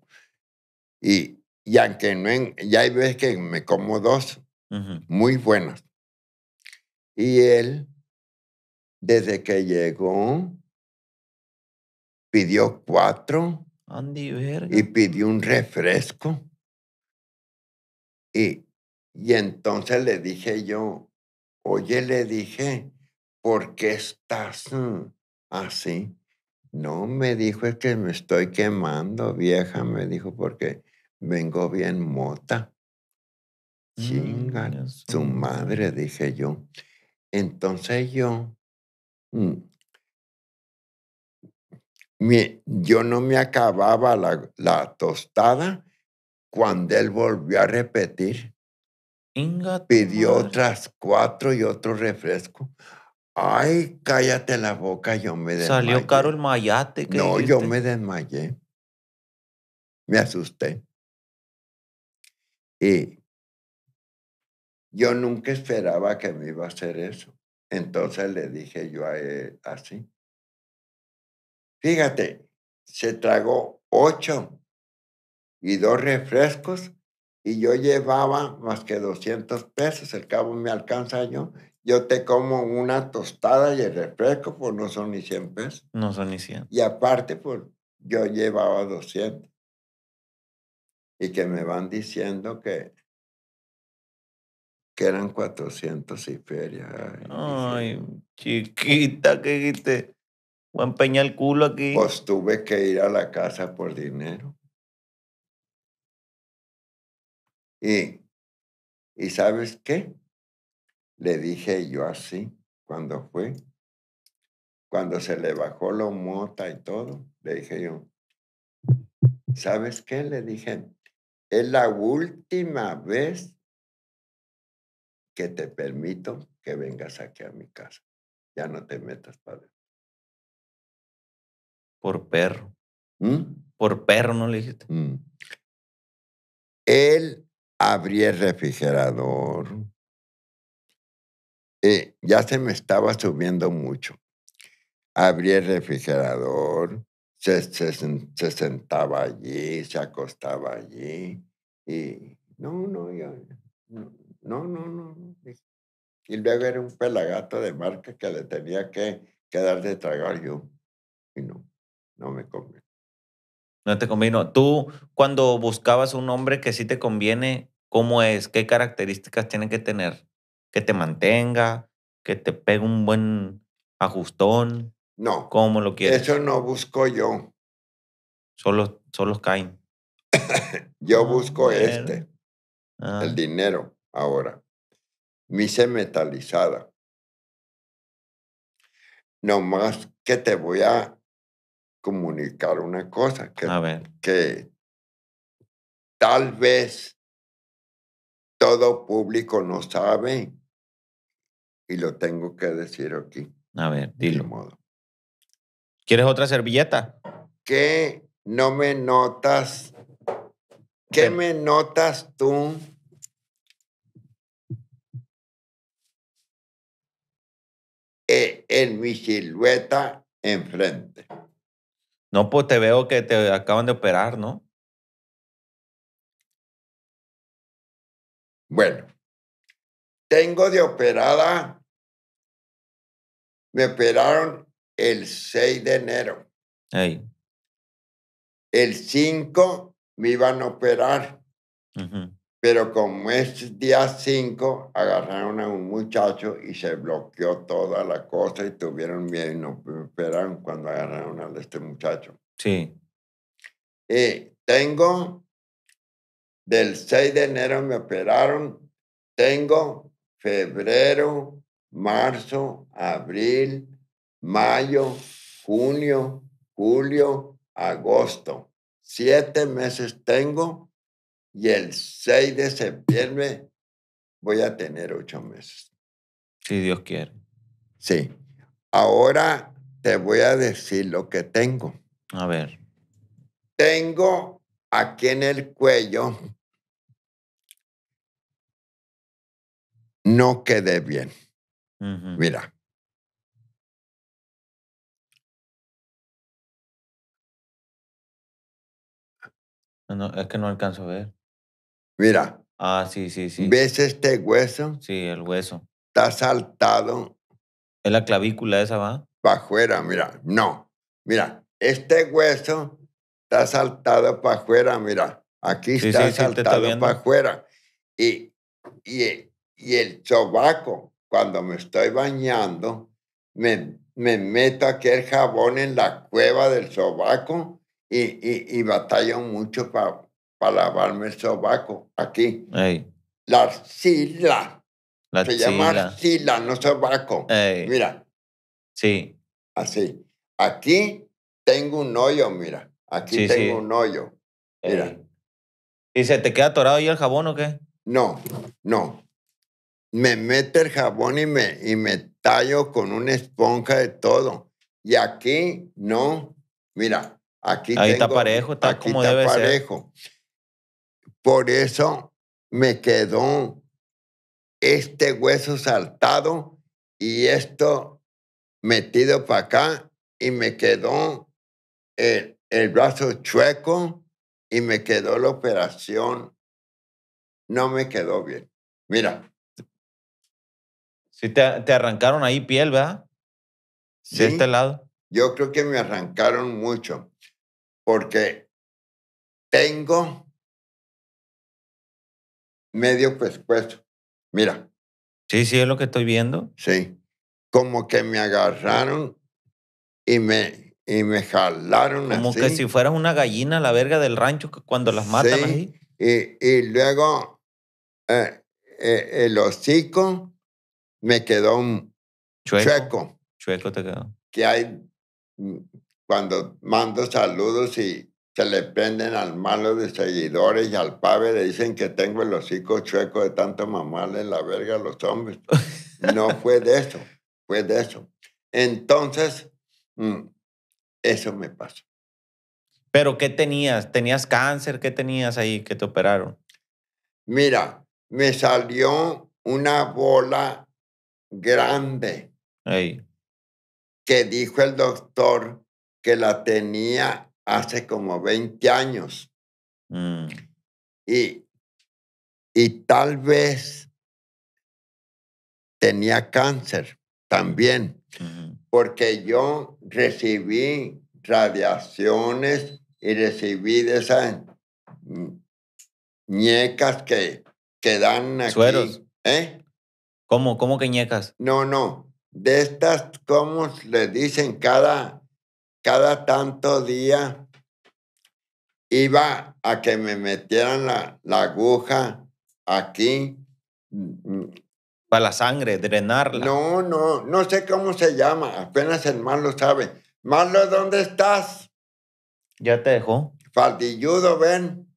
Y, aunque no, ya hay veces que me como dos, muy buenas. Y él, desde que llegó, pidió cuatro Andy, y pidió un refresco. Y, y entonces le dije yo, oye, le dije, ¿por qué estás mm, así. Ah, no, me dijo, que me estoy quemando, vieja, me dijo, porque vengo bien mota. Mm, Chinga, su madre, dije yo. Entonces yo, mm, yo no me acababa la, la, tostada cuando él volvió a repetir. Inga pidió otras cuatro y otro refresco. Ay, cállate la boca, yo me desmayé. Salió caro el mayate. No, yo me desmayé. Me asusté. Y yo nunca esperaba que me iba a hacer eso. Entonces le dije yo a él así. Fíjate, se tragó ocho y dos refrescos y yo llevaba más que 200 pesos. El cabo me alcanza yo yo te como una tostada y el refresco, pues no son ni 100 pesos. No son ni 100. Y aparte, pues yo llevaba 200. Y que me van diciendo que, que eran 400 y feria. Ay, chiquita, ¿qué dijiste, Juan Peña el culo aquí. Pues tuve que ir a la casa por dinero. Y, ¿y sabes qué? Le dije yo así cuando fue. Cuando se le bajó la mota y todo, le dije yo, ¿sabes qué? Le dije, es la última vez que te permito que vengas aquí a mi casa. Ya no te metas, padre. Por perro. ¿Mm? Por perro, ¿no le dijiste? Mm. Él abría el refrigerador, eh, ya se me estaba subiendo mucho. Abrí el refrigerador, se, sentaba allí, se acostaba allí y no, no, yo, no, no, no, no. Y luego era un pelagato de marca que le tenía que, que dar de tragar yo y no, no me convino. No te convino. Tú, cuando buscabas un hombre que sí te conviene, ¿cómo es? ¿Qué características tiene que tener? que te mantenga, que te pegue un buen ajustón. No. ¿Cómo lo quieres? Eso no busco yo. Solo, solo caen. yo ah, busco este, el ah. dinero ahora. Mi hice metalizada. Nomás que te voy a comunicar una cosa que, a ver. que tal vez todo público no sabe y lo tengo que decir aquí. A ver, dilo. modo. ¿Quieres otra servilleta? ¿Qué no me notas? ¿Qué me notas tú? Eh, en mi silueta enfrente. No, pues te veo que te acaban de operar, ¿no? Bueno, tengo de operada, me operaron el 6 de enero. El 5 me iban a operar, pero como es día 5, agarraron a un muchacho y se bloqueó toda la cosa y tuvieron miedo y no me operaron cuando agarraron a este muchacho. Sí. Eh, tengo, del 6 de enero me operaron, tengo febrero, marzo, abril, mayo, junio, julio, agosto. Siete meses tengo y el 6 de septiembre voy a tener ocho meses. Si Dios quiere. Sí. Ahora te voy a decir lo que tengo. A ver. Tengo aquí en el cuello no quedé bien. Mira. es que no alcanzo a ver. Mira. Ah, sí, sí, sí. ¿Ves este hueso? Sí, el hueso. Está saltado. Es la clavícula esa, ¿va? Para afuera, mira. No. Mira, este hueso está saltado para afuera, mira. Aquí está saltado para afuera. Y, y y el sobaco, cuando me estoy bañando, me, me meto aquel jabón en la cueva del sobaco y, y, batallo mucho para lavarme el sobaco aquí. La arcilla. La se llama arcilla, no sobaco. Mira. Sí. Así. Aquí tengo un hoyo, mira. Aquí tengo un hoyo. Mira. ¿Y se te queda atorado ahí el jabón o qué? No, no me mete el jabón y me, tallo con una esponja de todo. Y aquí no, mira, aquí está parejo, está como parejo. Por eso me quedó este hueso saltado y esto metido para acá y me quedó el, el brazo chueco y me quedó la operación. No me quedó bien. Mira, Sí, te, te arrancaron ahí piel, ¿verdad? Sí, de este lado. Yo creo que me arrancaron mucho, porque tengo medio pescuezo. Mira. Sí, sí, es lo que estoy viendo. Sí. Como que me agarraron y me, y me jalaron Como que si fueras una gallina a la verga del rancho cuando las matan ahí. Y, luego eh, eh el hocico me quedó un chueco. Chueco, te quedó. Que hay mm, cuando mando saludos y se le prenden al malo de seguidores y al padre le dicen que tengo el hocico chueco de tanto mamarle la verga a los hombres. No fue de eso, fue de eso. Entonces, mm, eso me pasó. ¿Pero qué tenías? ¿Tenías cáncer? ¿Qué tenías ahí que te operaron? Mira, me salió una bola grande que dijo el doctor que la tenía hace como 20 años. Mm. Y, y tal vez tenía cáncer también, porque yo recibí radiaciones y recibí de esas ñecas que, que dan aquí. ¿eh? ¿Cómo? ¿Cómo queñecas? No, no. De estas, ¿cómo le dicen, cada, cada tanto día iba a que me metieran la, aguja aquí. Mm, mm. Para la sangre, drenarla. No, no, no sé cómo se llama. Apenas el malo sabe. malo ¿dónde estás? Ya te dejó. Faldilludo, ven.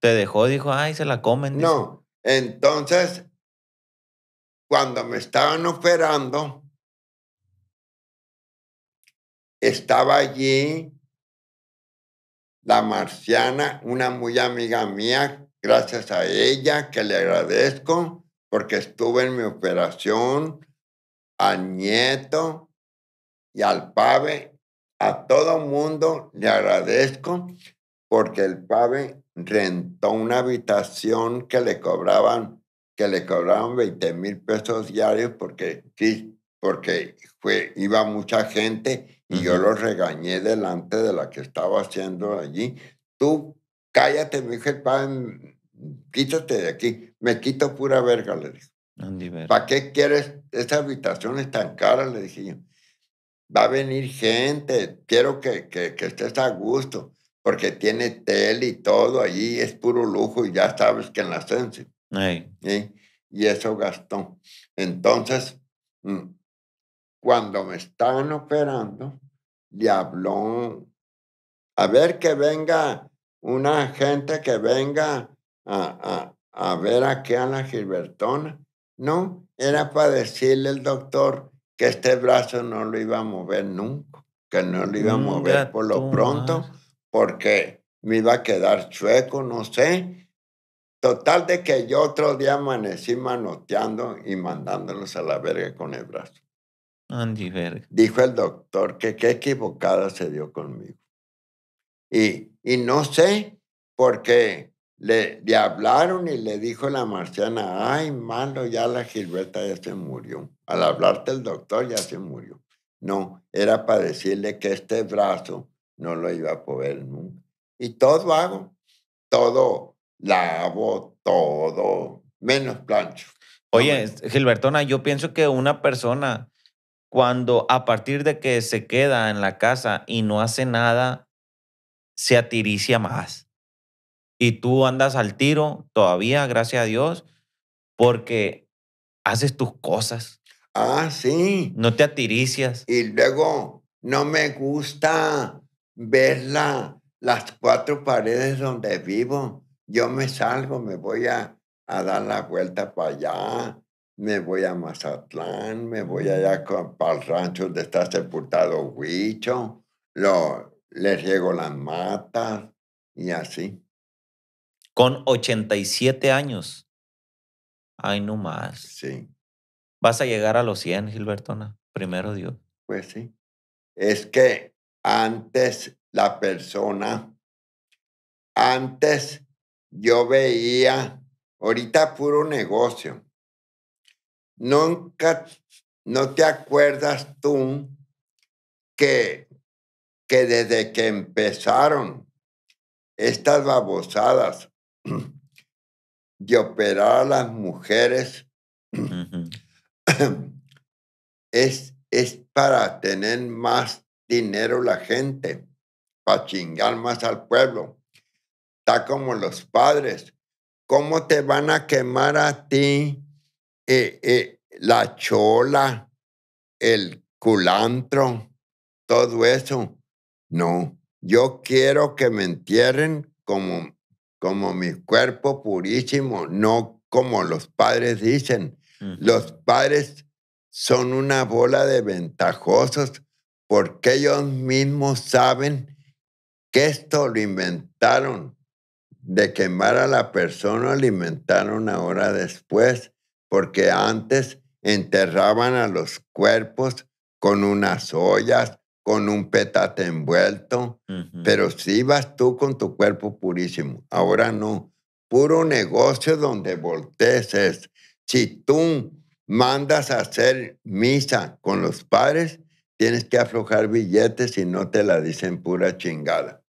Te dejó, dijo, ay, se la comen. No, entonces cuando me estaban operando, estaba allí la marciana, una muy amiga mía, gracias a ella, que le agradezco porque estuve en mi operación, al nieto y al Pave, a todo mundo le agradezco porque el Pave rentó una habitación que le cobraban que le cobraron 20 mil pesos diarios porque, porque iba mucha gente y yo lo regañé delante de la que estaba haciendo allí. Tú cállate, mi dije, quítate de aquí. Me quito pura verga, le dije. ¿Para qué quieres esa habitación es tan cara? Le dije yo. Va a venir gente, quiero que, que, que estés a gusto, porque tiene tele y todo allí, es puro lujo y ya sabes que en la y eso gastó. Entonces, mm, cuando me estaban operando, le habló, a ver que venga una gente que venga a, a, a ver aquí a la Gilbertona. No, era para decirle al doctor que este brazo no lo iba a mover nunca, que no lo iba a mm, mover por lo pronto, porque me iba a quedar chueco, no sé, Total de que yo otro día amanecí manoteando y mandándolos a la verga con el brazo. Andy verga. Dijo el doctor que qué equivocada se dio conmigo. Y, y no sé por qué le, le, hablaron y le dijo la marciana, ay, malo, ya la Gilberta ya se murió. Al hablarte el doctor ya se murió. No, era para decirle que este brazo no lo iba a poder nunca. Y todo hago, todo lavo todo, menos plancho. Oye, este, Gilbertona, yo pienso que una persona cuando a partir de que se queda en la casa y no hace nada, se atiricia más. Y tú andas al tiro todavía, gracias a Dios, porque haces tus cosas. Ah, sí. No te atiricias. Y luego no me gusta ver las cuatro paredes donde vivo yo me salgo, me voy a, dar la vuelta para allá, me voy a Mazatlán, me voy allá mm. para el rancho donde está sepultado Huicho, lo, le riego las matas y así. Con 87 años. Ay, no más. Sí. Vas a llegar a los 100, Gilbertona. Primero Dios. Pues sí. Es que antes la persona, antes yo veía, ahorita puro negocio. Nunca, no te acuerdas tú que, que desde que empezaron estas babosadas de operar a las mujeres, es, es para tener más dinero la gente, para chingar más al pueblo. Está como los padres. ¿Cómo te van a quemar a ti eh, eh, la chola, el culantro, todo eso? No, yo quiero que me entierren como, como mi cuerpo purísimo, no como los padres dicen. Los padres son una bola de ventajosos porque ellos mismos saben que esto lo inventaron de quemar a la persona alimentar una hora después, porque antes enterraban a los cuerpos con unas ollas, con un petate envuelto, pero si vas tú con tu cuerpo purísimo, ahora no. Puro negocio donde voltees si tú mandas a hacer misa con los padres, tienes que aflojar billetes y no te la dicen pura chingada.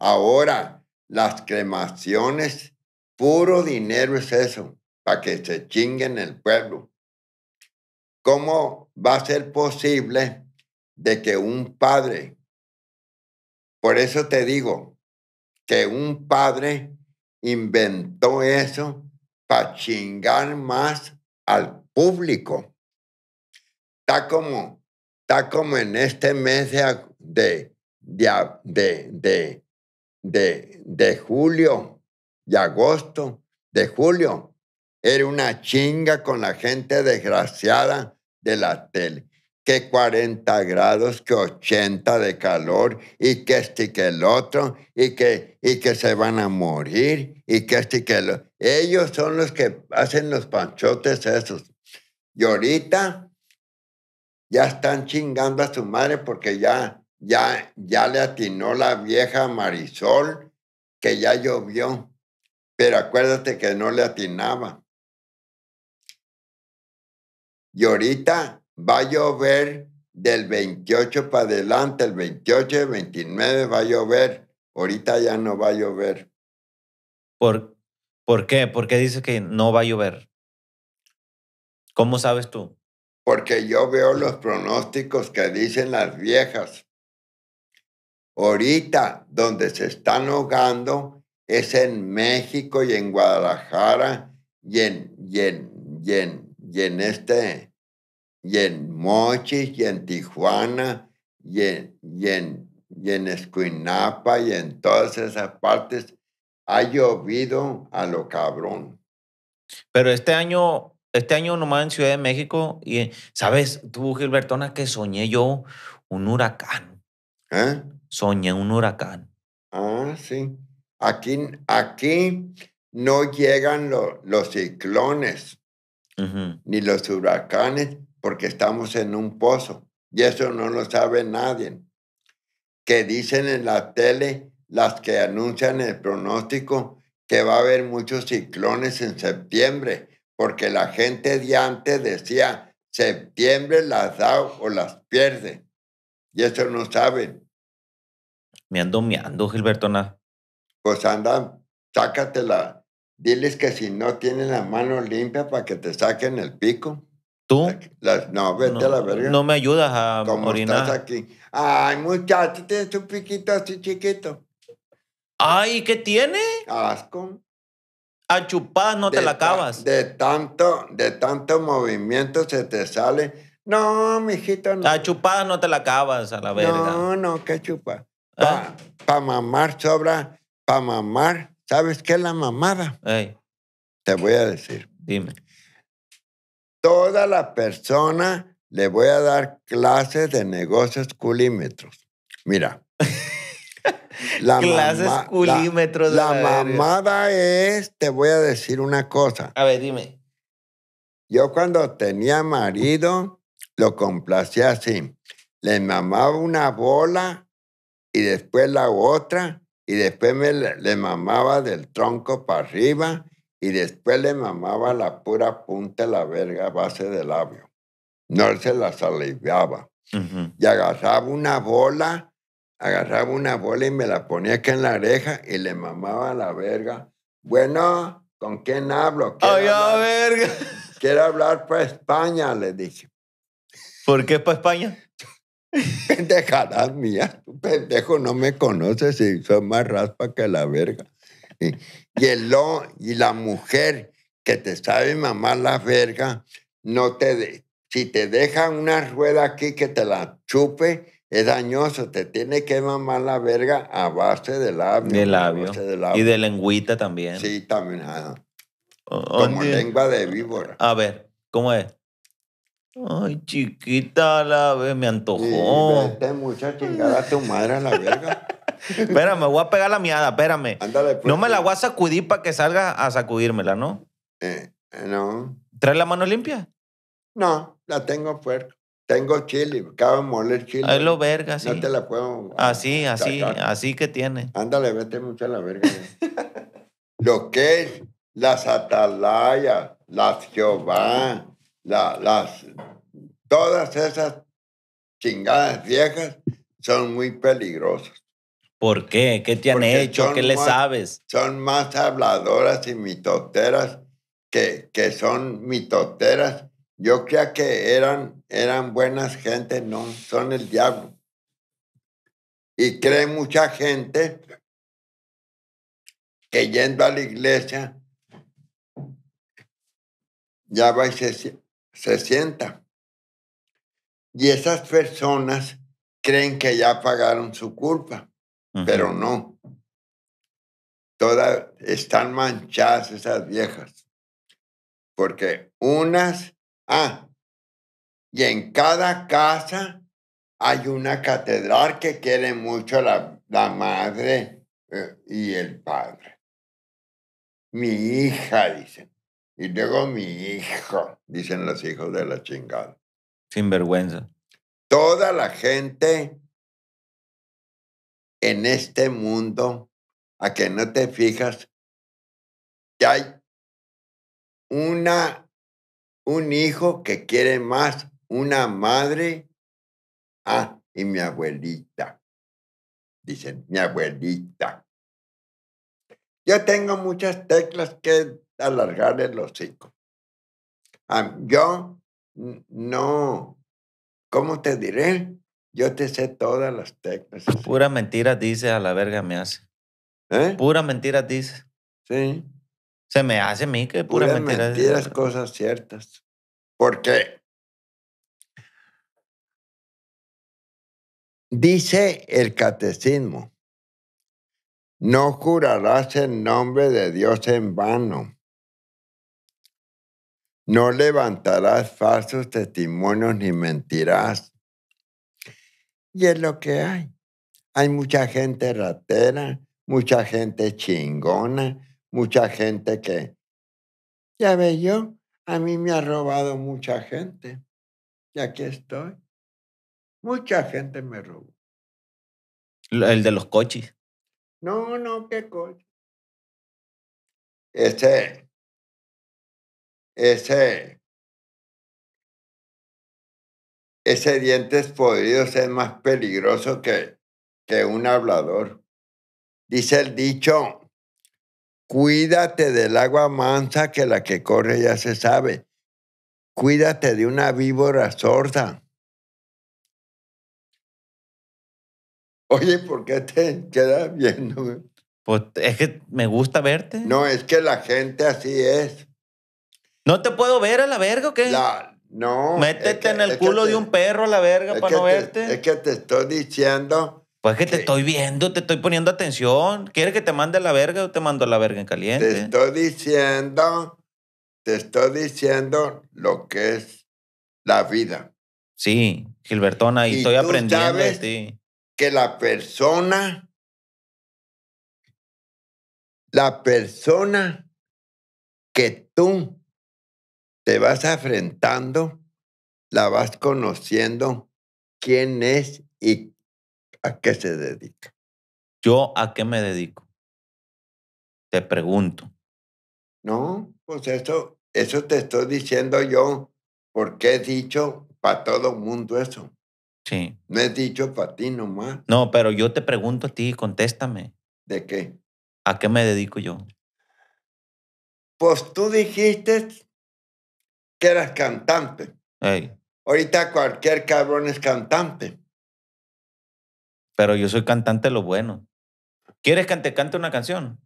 Ahora, las cremaciones, puro dinero es eso, para que se chinguen el pueblo. ¿Cómo va a ser posible de que un padre, por eso te digo, que un padre inventó eso para chingar más al público? Está como, está como en este mes de, de de, julio y agosto, de julio, era una chinga con la gente desgraciada de la tele. Que 40 grados, que 80 de calor, y que este que el otro, y que, y que se van a morir, y que este que Ellos son los que hacen los panchotes esos. Y ahorita ya están chingando a su madre porque ya ya, ya le atinó la vieja Marisol que ya llovió, pero acuérdate que no le atinaba. Y ahorita va a llover del 28 para adelante, el 28, el 29 va a llover. Ahorita ya no va a llover. ¿Por, ¿Por qué? ¿Por qué dices que no va a llover? ¿Cómo sabes tú? Porque yo veo los pronósticos que dicen las viejas. Ahorita donde se están ahogando es en México y en Guadalajara y en, y en, y en, este, y en Mochis y en Tijuana y en, y en, y en Escuinapa y en todas esas partes ha llovido a lo cabrón. Pero este año, este año nomás en Ciudad de México, y sabes, tú, Gilbertona, que soñé yo un huracán. ¿Eh? soñé un huracán. Ah, sí. Aquí, aquí no llegan los ciclones ni los huracanes porque estamos en un pozo y eso no lo sabe nadie. Que dicen en la tele las que anuncian el pronóstico que va a haber muchos ciclones en septiembre porque la gente de antes decía septiembre las da o las pierde y eso no saben me ando Gilberto, Gilbertona. Pues anda, sácatela. Diles que si no tienen la mano limpia para que te saquen el pico. ¿Tú? no, vete a la verga. No me ayudas a ¿Cómo orinar? estás aquí? Ay, muchacho, tienes un piquito así chiquito. Ay, ¿qué tiene? Asco. A chupar no te la acabas. De tanto, de tanto movimiento se te sale. No, mijito, no. A chupar no te la acabas a la verga. No, no, ¿qué chupa. Para ¿Ah? pa mamar sobra, para mamar. ¿Sabes qué es la mamada? Te voy a decir. Dime. Toda la persona le voy a dar clases de negocios culímetros. Mira. las clases culímetros. La, la mamada es, te voy a decir una cosa. A ver, dime. Yo cuando tenía marido, lo complacía así. Le mamaba una bola y después la otra, y después me le mamaba del tronco para arriba, y después le mamaba la pura punta de la verga base del labio. No se la salivaba. Y agarraba una bola, agarraba una bola y me la ponía aquí en la oreja y le mamaba la verga. Bueno, ¿con quién hablo? Ay, verga. quiero hablar para España, le dije. ¿Por qué para España? Pendejadas mías, tu pendejo no me conoces y soy más raspa que la verga. Y, el lo, y la mujer que te sabe mamar la verga, no te si te deja una rueda aquí que te la chupe, es dañoso, te tiene que mamar la verga a base de labio. de Y de lengüita también. Sí, también. Como lengua de víbora. A ver, ¿cómo es? Ay, chiquita, la vez me antojó. Vete, mucha chingada chingada tu madre a la verga. espérame, voy a pegar la miada, espérame. Pues, no me la voy a sacudir para que salga a sacudírmela, ¿no? Eh, eh no. ¿Trae la mano limpia? No, la tengo fuerte. Tengo chile, de moler chile. Ahí lo verga, sí. No te la puedo. Ah, así, así, así que tiene. Ándale, vete mucha a la verga. lo que es las atalayas, las Jehová, las, todas esas chingadas viejas son muy peligrosas. ¿Por qué? ¿Qué te han hecho? ¿Qué le sabes? Son más habladoras y mitoteras que, que son mitoteras. Yo creía que eran, eran buenas gente no, son el diablo. Y cree mucha gente que yendo a la iglesia ya va y se, se sienta. Y esas personas creen que ya pagaron su culpa, pero no. Todas están manchadas esas viejas. Porque unas, ah, y en cada casa hay una catedral que quiere mucho la, madre eh, y el padre. Mi hija, dicen, y luego mi hijo, dicen los hijos de la chingada. Sin vergüenza. Toda la gente en este mundo, a que no te fijas, que hay una, un hijo que quiere más, una madre, ah, y mi abuelita. Dicen, mi abuelita. Yo tengo muchas teclas que alargar el hocico. Ah, yo no, ¿cómo te diré? Yo te sé todas las técnicas. Pura mentira dice, a la verga me hace. ¿Eh? Pura mentira dice. Sí. Se me hace a mí que pura, mentira mentiras, cosas ciertas. ¿Por qué? dice el catecismo, no jurarás el nombre de Dios en vano no levantarás falsos testimonios ni mentirás. Y es lo que hay. Hay mucha gente ratera, mucha gente chingona, mucha gente que, ya ve yo, a mí me ha robado mucha gente. Y aquí estoy. Mucha gente me robó. El de los coches. No, no, qué coche. Este, ese, ese dientes podridos es más peligroso que, que un hablador. Dice el dicho, cuídate del agua mansa que la que corre ya se sabe. Cuídate de una víbora sorda. Oye, ¿por qué te quedas viendo? Pues es que me gusta verte. No, es que la gente así es. ¿No te puedo ver a la verga o qué? no. Métete en el culo de un perro a la verga para no verte. es que te estoy diciendo. Pues que, te estoy viendo, te estoy poniendo atención. ¿Quieres que te mande a la verga o te mando a la verga en caliente? Te estoy diciendo, te estoy diciendo lo que es la vida. Sí, Gilbertona, ahí estoy aprendiendo Que la persona, la persona que tú te vas afrentando, la vas conociendo quién es y a qué se dedica. ¿Yo a qué me dedico? Te pregunto. No, pues eso, eso te estoy diciendo yo, porque he dicho para todo el mundo eso. Sí. No he dicho para ti nomás. No, pero yo te pregunto a ti, contéstame. ¿De qué? ¿A qué me dedico yo? Pues tú dijiste que eras cantante. Ahorita cualquier cabrón es cantante. Pero yo soy cantante lo bueno. ¿Quieres que te cante una canción?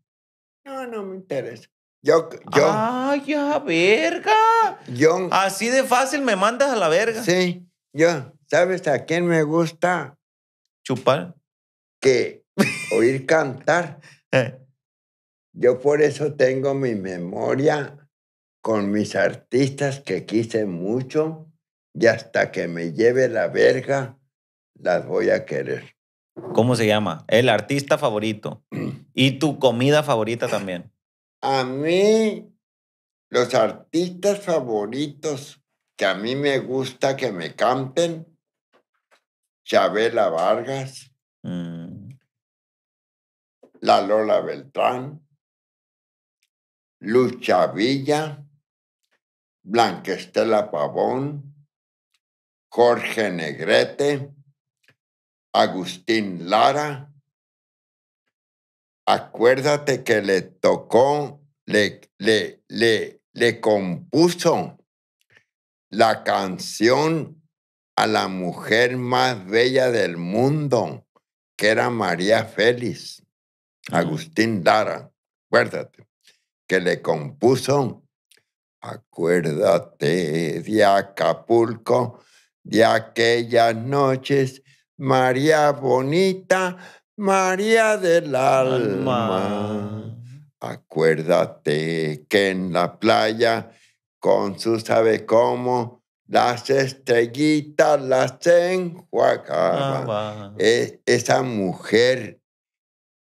No, no me interesa. Yo, yo. ¡Ay, ya, verga! Así de fácil me mandas a la verga. Sí, yo. ¿Sabes a quién me gusta? Chupar. Que oír cantar. Eh. Yo por eso tengo mi memoria con mis artistas que quise mucho y hasta que me lleve la verga, las voy a querer. ¿Cómo se llama? El artista favorito. y tu comida favorita también. A mí, los artistas favoritos que a mí me gusta que me canten, Chabela Vargas, mm. La Lola Beltrán, Lucha Villa, Blanquestela Estela Pavón, Jorge Negrete, Agustín Lara. Acuérdate que le tocó, le, le, le, le compuso la canción a la mujer más bella del mundo, que era María Félix, Agustín Lara, acuérdate, que le compuso Acuérdate de Acapulco, de aquellas noches, María Bonita, María del alma. Acuérdate que en la playa, con su sabe cómo, las estrellitas las enjuagaban. Ah, e, esa mujer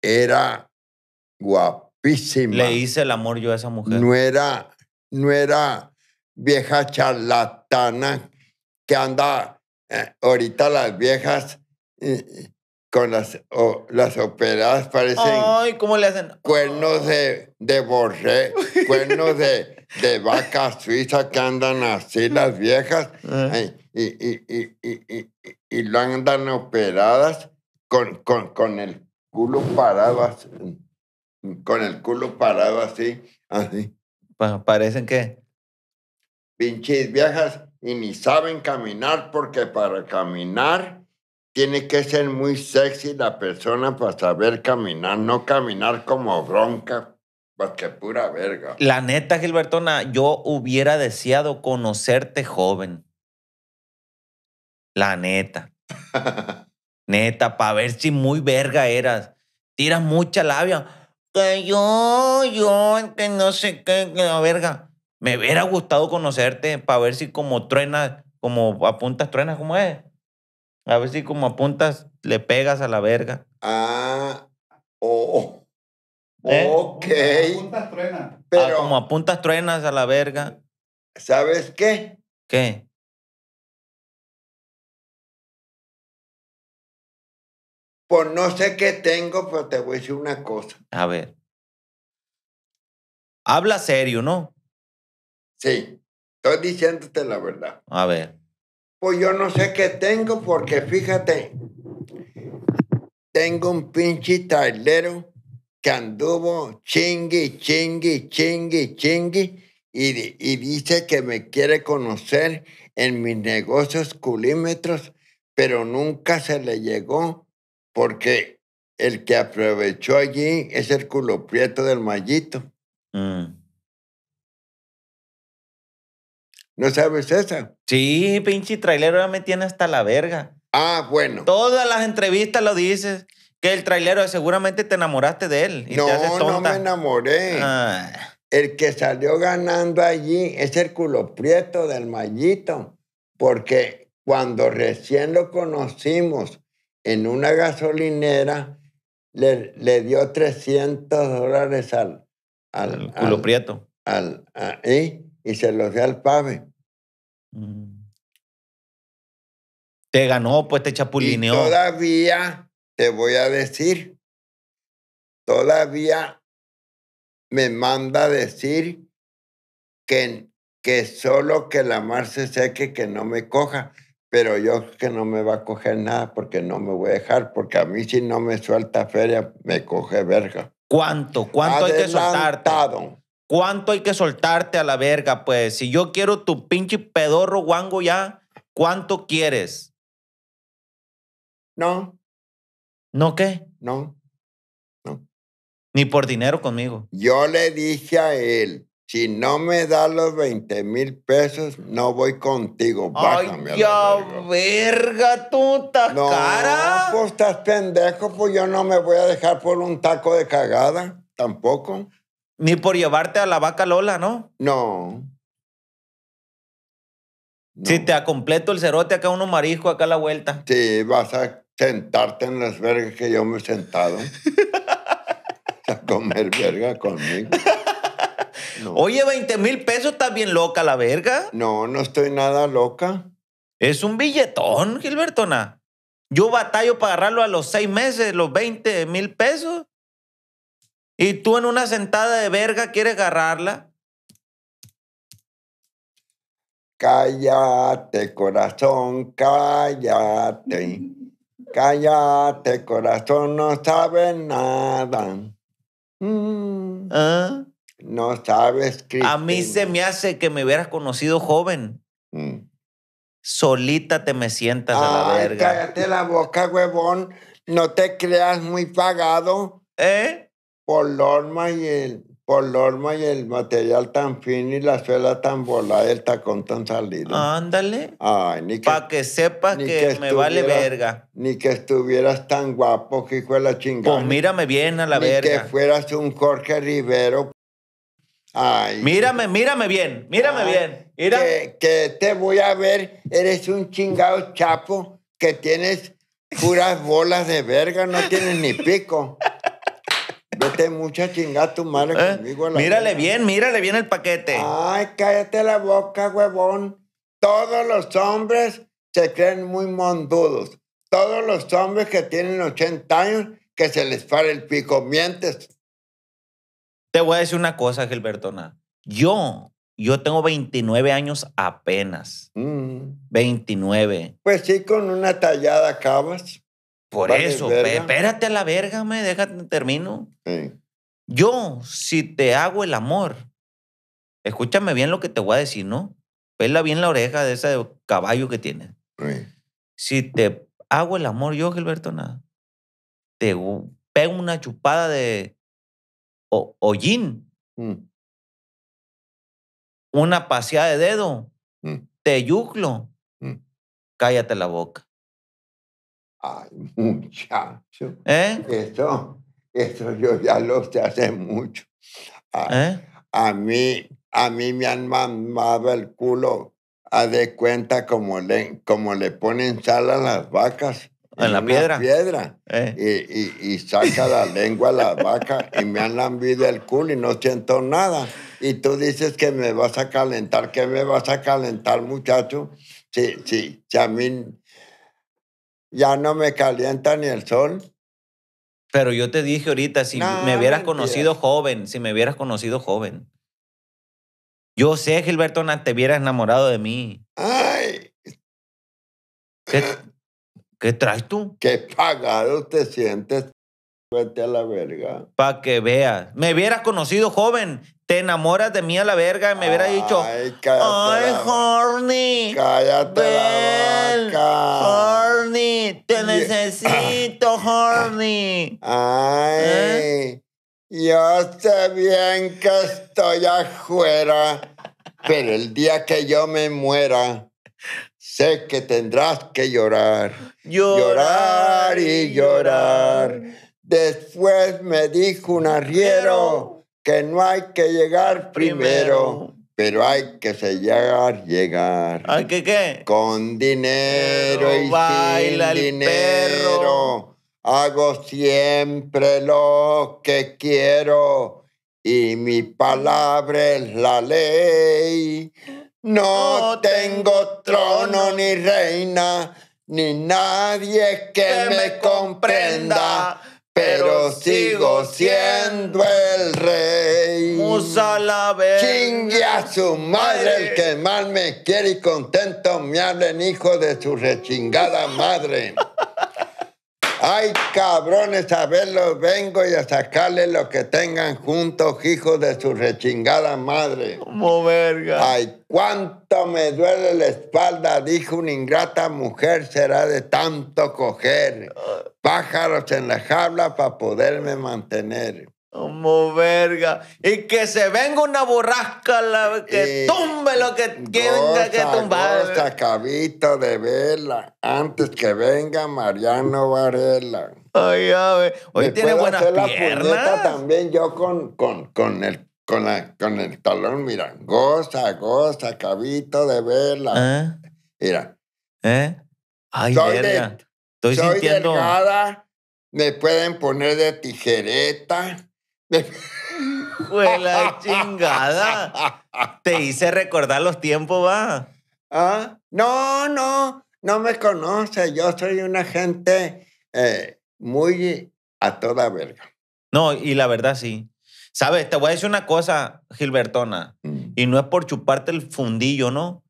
era guapísima. Le hice el amor yo a esa mujer. No era no era vieja charlatana que anda eh, ahorita las viejas eh, con las, operadas parecen. Ay, ¿cómo le hacen? Cuernos de, ah. de borré, cuernos de, vaca suiza que andan así las viejas ah. y, y, y, y, lo andan operadas con, con, con el culo parado así. Con el culo parado así, así parecen que. Pinches viajas y ni saben caminar porque para caminar tiene que ser muy sexy la persona para saber caminar, no caminar como bronca. Porque pura verga. La neta, Gilbertona, yo hubiera deseado conocerte joven. La neta. neta, para ver si muy verga eras. Tiras mucha labia yo, yo, que no sé qué, que la verga. Me hubiera gustado conocerte para ver si como truenas, como apuntas truenas, ¿cómo es? A ver si como apuntas le pegas a la verga. Ah, oh. oh. ¿Eh? Ok. Como apuntas truenas. Pero, ah, como apuntas truenas a la verga. ¿Sabes qué? ¿Qué? no sé qué tengo, pero te voy a decir una cosa. A ver. Habla serio, ¿no? Sí, estoy diciéndote la verdad. A ver. Pues yo no sé qué tengo porque fíjate, tengo un pinche trailero que anduvo chingui, chingui, chingui, chingui y, y dice que me quiere conocer en mis negocios culímetros, pero nunca se le llegó porque el que aprovechó allí es el culo prieto del mallito. Mm. ¿No sabes esa? Sí, pinche trailero ya me tiene hasta la verga. Ah, bueno. Todas las entrevistas lo dices. Que el trailero seguramente te enamoraste de él. no, no me enamoré. Ah. El que salió ganando allí es el culo prieto del mallito. Porque cuando recién lo conocimos, en una gasolinera, le, dio 300 dólares al... Al, culo prieto. Al, y, se los dio al pave. Mm. Te ganó, pues te chapulineó. todavía, te voy a decir, todavía me manda decir que, que solo que la mar se seque, que no me coja pero yo que no me va a coger nada porque no me voy a dejar, porque a mí si no me suelta feria, me coge verga. ¿Cuánto? ¿Cuánto hay que soltarte? ¿Cuánto hay que soltarte a la verga? Pues si yo quiero tu pinche pedorro guango ya, ¿cuánto quieres? No. ¿No qué? No. No. Ni por dinero conmigo. Yo le dije a él, si no me da los 20 mil pesos, no voy contigo. Bájame Ay, ya, verga, tú, cara. no, cara. pues estás pendejo, pues yo no me voy a dejar por un taco de cagada, tampoco. Ni por llevarte a la vaca Lola, ¿no? No. Si te acompleto el cerote acá, uno marisco acá a la vuelta. Sí, vas a sentarte en las vergas que yo me he sentado. a comer verga conmigo. Oye, 20 mil pesos, ¿estás bien loca la verga? No, no estoy nada loca. Es un billetón, Gilbertona. Yo batallo para agarrarlo a los seis meses, los 20 mil pesos. Y tú en una sentada de verga quieres agarrarla. Cállate, corazón, cállate. Cállate, corazón, no sabes nada. Mm. ¿Ah? No sabes, Cristina. A mí se me hace que me hubieras conocido joven. Mm. Solita te me sientas a la verga. Cállate la boca, huevón. No te creas muy pagado. ¿Eh? Por Lorma y el, por y el material tan fino y la suela tan volada, el tacón tan salido. Ándale. Ay, ni que. Para que sepas que, me vale verga. Ni que estuvieras tan guapo, que hijo de la pues chingada. Pues mírame bien a la ni verga. Que fueras un Jorge Rivero. Ay, mírame, mírame bien, mírame bien. Que, te voy a ver, eres un chingado chapo que tienes puras bolas de verga, no tienes ni pico. Vete mucha chingada tu madre eh, conmigo. A la mírale bien, mírale bien el paquete. Ay, cállate la boca, huevón. Todos los hombres se creen muy mondudos. Todos los hombres que tienen 80 años que se les para el pico. Mientes. Te voy a decir una cosa, Gilberto nada. Yo, yo tengo 29 años apenas. 29. Mm. Pues sí, con una tallada acabas. Por eso, espérate a la verga, me déjate, termino. Yo, si te hago el amor, escúchame bien lo que te voy a decir, ¿no? Pela bien la oreja de ese caballo que tienes. Si te hago el amor yo, Gilberto, nada. Te pego una chupada de o, mm. Una paseada de dedo. Te mm. yuclo. Mm. Cállate la boca. Ay, muchacho. ¿Eh? Esto, esto yo ya lo sé hace mucho. Ah, ¿Eh? A, mí, a mí me han mamado el culo. Haz de cuenta como le, como le ponen sal a las vacas en, la piedra. piedra. Eh. Y, y, y, saca la lengua la vaca y me han lambido el culo y no siento nada. Y tú dices que me vas a calentar, que me vas a calentar, muchacho. Sí, sí, si mí ya no me calienta ni el sol. Pero yo te dije ahorita, si me hubieras conocido joven, si me hubieras conocido joven. Yo sé, Gilberto, te hubieras enamorado de mí. Ay. ¿Qué traes tú? Qué pagado te sientes. Vete a la verga. Pa' que veas. Me hubieras conocido joven. Te enamoras de mí a la verga y me hubiera dicho. Ay, cállate. Ay, horny. Cállate. Ven, la horny. Te necesito, horny. Ay. ¿Eh? Yo sé bien que estoy afuera, pero el día que yo me muera, sé que tendrás que llorar, llorar, y llorar. Después me dijo un arriero que no hay que llegar primero, pero hay que llegar, llegar. ¿Hay que qué? Con dinero y sin dinero. Hago siempre lo que quiero y mi palabra es la ley. No tengo trono ni reina, ni nadie que me comprenda, pero sigo siendo el rey. vez. Chingue a su madre el que más me quiere y contento me hablen, hijo de su rechingada madre. Ay, cabrones, a verlos vengo y a sacarle lo que tengan juntos, hijos de su rechingada madre. Como verga. Ay, cuánto me duele la espalda, dijo una ingrata mujer, será de tanto coger pájaros en la jaula para poderme mantener. Como verga. Y que se venga una borrasca, la, que eh, tumbe lo que tenga que tumbar. Goza, cabito de vela, antes que venga Mariano Varela. Ay, a Hoy tiene buenas hacer piernas. también yo con, con, con el con, la, con el talón, mira, goza, goza, cabito de vela. ¿Eh? Mira. ¿Eh? Ay, soy verga. Estoy soy me pueden poner de tijereta, fue la chingada. Te hice recordar los tiempos, va. ¿Ah? No, no, no me conoces. Yo soy una gente eh, muy a toda verga. No, y la verdad sí. Sabes, te voy a decir una cosa, Gilbertona, mm. y no es por chuparte el fundillo, ¿no?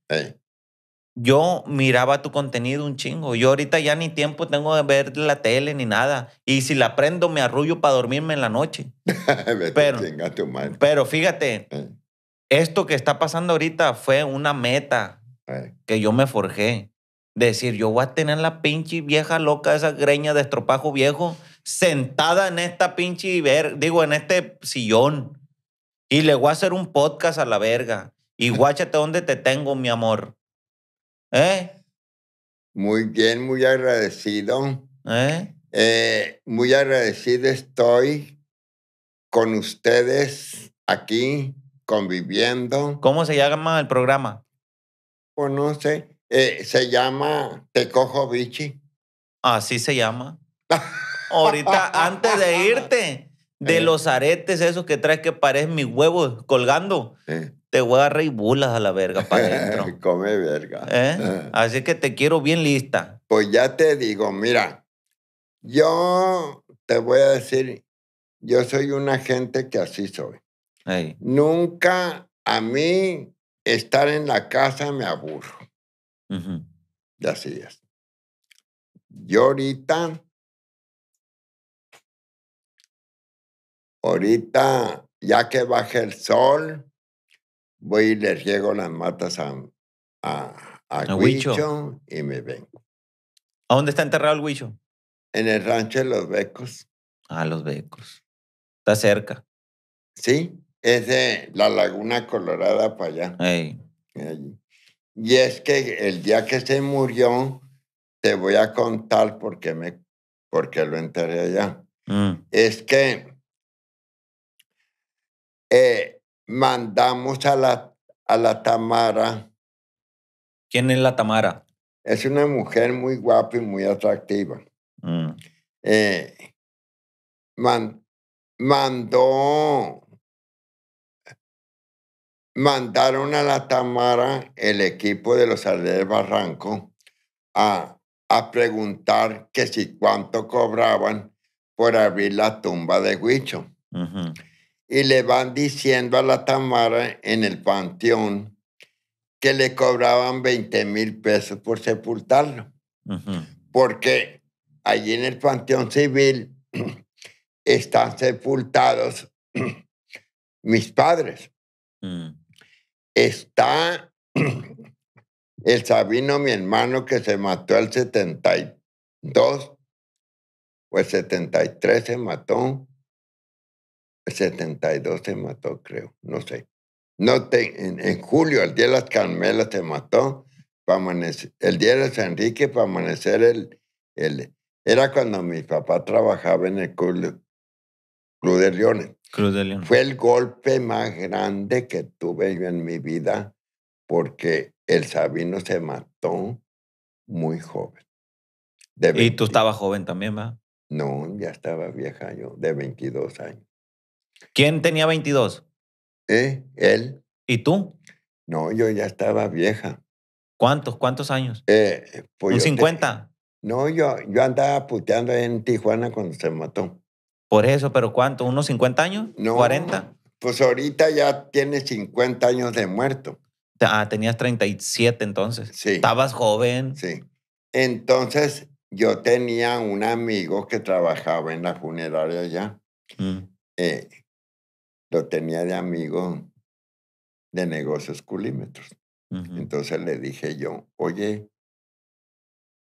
yo miraba tu contenido un chingo. Yo ahorita ya ni tiempo tengo de ver la tele ni nada. Y si la prendo, me arrullo para dormirme en la noche. pero, fíjate, eh. esto que está pasando ahorita fue una meta eh. que yo me forjé. Decir, yo voy a tener la pinche vieja loca, esa greña de estropajo viejo, sentada en esta pinche, ver, digo, en este sillón. Y le voy a hacer un podcast a la verga. Y guáchate dónde te tengo, mi amor. ¿Eh? Muy bien, muy agradecido. ¿Eh? Eh, muy agradecido estoy con ustedes aquí conviviendo. ¿Cómo se llama el programa? Pues no sé. Eh, se llama Te Cojo Bichi. Así se llama. Ahorita, antes de irte, de los aretes esos que traes que parecen mis huevos colgando, te voy a agarrar y bulas a la verga para adentro. Come verga. ¿Eh? Así que te quiero bien lista. Pues ya te digo, mira, yo te voy a decir, yo soy una gente que así soy. Nunca a mí estar en la casa me aburro. Y así es. Yo ahorita, ahorita, ya que baje el sol, voy y les riego las matas a, a, y me vengo. ¿A dónde está enterrado el Huicho? En el rancho de los Becos. Ah, los Becos. Está cerca. Sí, es de la Laguna Colorada para allá. allí. Y es que el día que se murió, te voy a contar por qué, me, qué lo enterré allá. Mm. Es que eh, mandamos a la, a la Tamara. ¿Quién es la Tamara? Es una mujer muy guapa y muy atractiva. Mm. Eh, mandó, mandaron a la Tamara el equipo de los de Barranco a, a preguntar que si cuánto cobraban por abrir la tumba de Huicho y le van diciendo a la Tamara en el panteón que le cobraban 20 mil pesos por sepultarlo. Porque allí en el panteón civil están sepultados mis padres. Mm. Está el Sabino, mi hermano, que se mató al 72, pues 73 se mató. 72 se mató, creo, no sé. No en, julio, el día de las Carmelas se mató, para amanecer, el día de San Enrique para amanecer, el, el, era cuando mi papá trabajaba en el club, de Leones. Cruz de Fue el golpe más grande que tuve yo en mi vida porque el Sabino se mató muy joven. y tú estabas joven también, ¿verdad? No, ya estaba vieja yo, de 22 años. ¿Quién tenía 22? Eh, él. ¿Y tú? No, yo ya estaba vieja. ¿Cuántos? ¿Cuántos años? Eh, pues ¿Un 50? No, yo, yo andaba puteando en Tijuana cuando se mató. Por eso, pero ¿cuánto? ¿Unos 50 años? No, ¿40? Pues ahorita ya tienes 50 años de muerto. Ah, tenías 37 entonces. Sí. Estabas joven. Sí. Entonces, yo tenía un amigo que trabajaba en la funeraria allá. Mm. Eh, lo tenía de amigo de negocios culímetros. Entonces le dije yo, oye,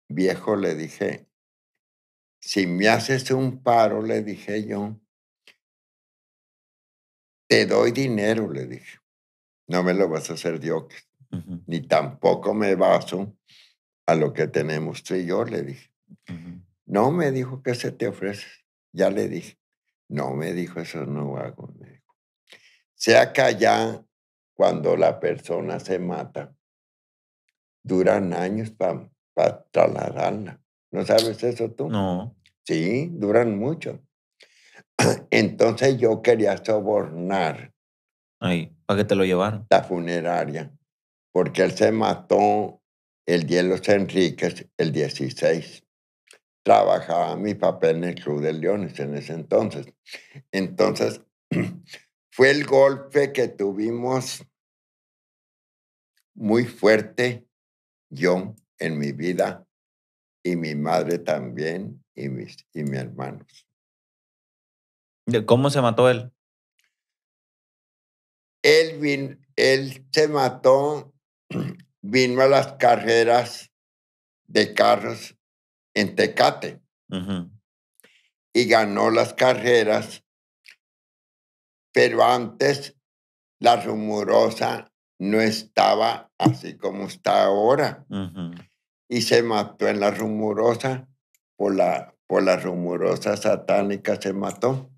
viejo, le dije, si me haces un paro, le dije yo, te doy dinero, le dije. No me lo vas a hacer yo, ni tampoco me vas a lo que tenemos tú y yo, le dije. No me dijo que se te ofrece. Ya le dije. No me dijo, eso no hago se allá, cuando la persona se mata. Duran años para trasladarla. ¿No sabes eso tú? No. Sí, duran mucho. Entonces yo quería sobornar. Ay, ¿para qué te lo llevaron? La funeraria. Porque él se mató el día de los Enríquez, el 16. Trabajaba mi papel en el Club de Leones en ese entonces. Entonces, fue el golpe que tuvimos muy fuerte, yo en mi vida y mi madre también y mis, y mis hermanos. ¿De cómo se mató él? Él, él se mató, vino a las carreras de carros en Tecate y ganó las carreras pero antes la rumorosa no estaba así como está ahora. Y se mató en la rumorosa, por la, por la rumorosa satánica se mató.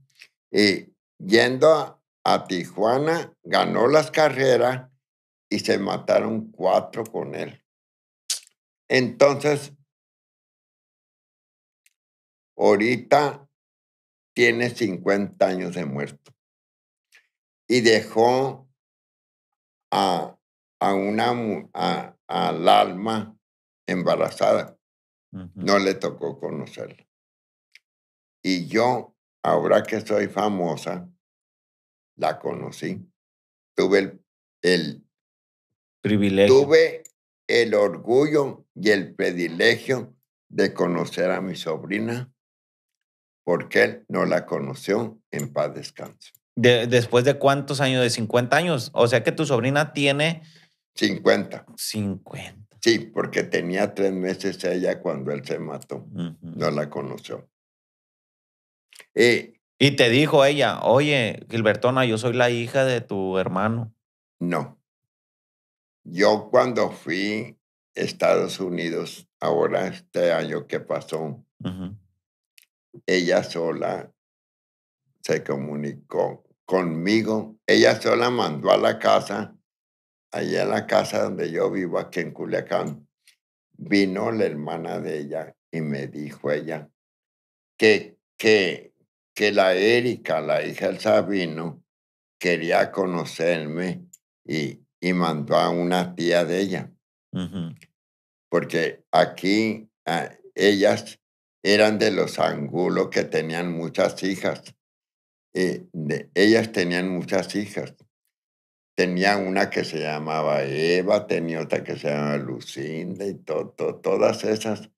Y yendo a, a Tijuana, ganó las carreras y se mataron cuatro con él. Entonces, ahorita tiene 50 años de muerto y dejó a, a una a, al alma embarazada. No le tocó conocerla. Y yo, ahora que soy famosa, la conocí. Tuve el, privilegio. Tuve el orgullo y el privilegio de conocer a mi sobrina, porque él no la conoció en paz descanso. ¿Después de cuántos años? ¿De 50 años? O sea que tu sobrina tiene... 50. 50. Sí, porque tenía tres meses ella cuando él se mató. No la conoció. Eh, y te dijo ella, oye, Gilbertona, yo soy la hija de tu hermano. No. Yo cuando fui a Estados Unidos, ahora este año que pasó, ella sola se comunicó conmigo. Ella sola mandó a la casa, allá en la casa donde yo vivo, aquí en Culiacán. Vino la hermana de ella y me dijo ella que, que, que la Erika, la hija del Sabino, quería conocerme y, y mandó a una tía de ella. Porque aquí ah, ellas eran de los angulos que tenían muchas hijas. Eh, ellas tenían muchas hijas. Tenían una que se llamaba Eva, tenía otra que se llamaba Lucinda y todas esas,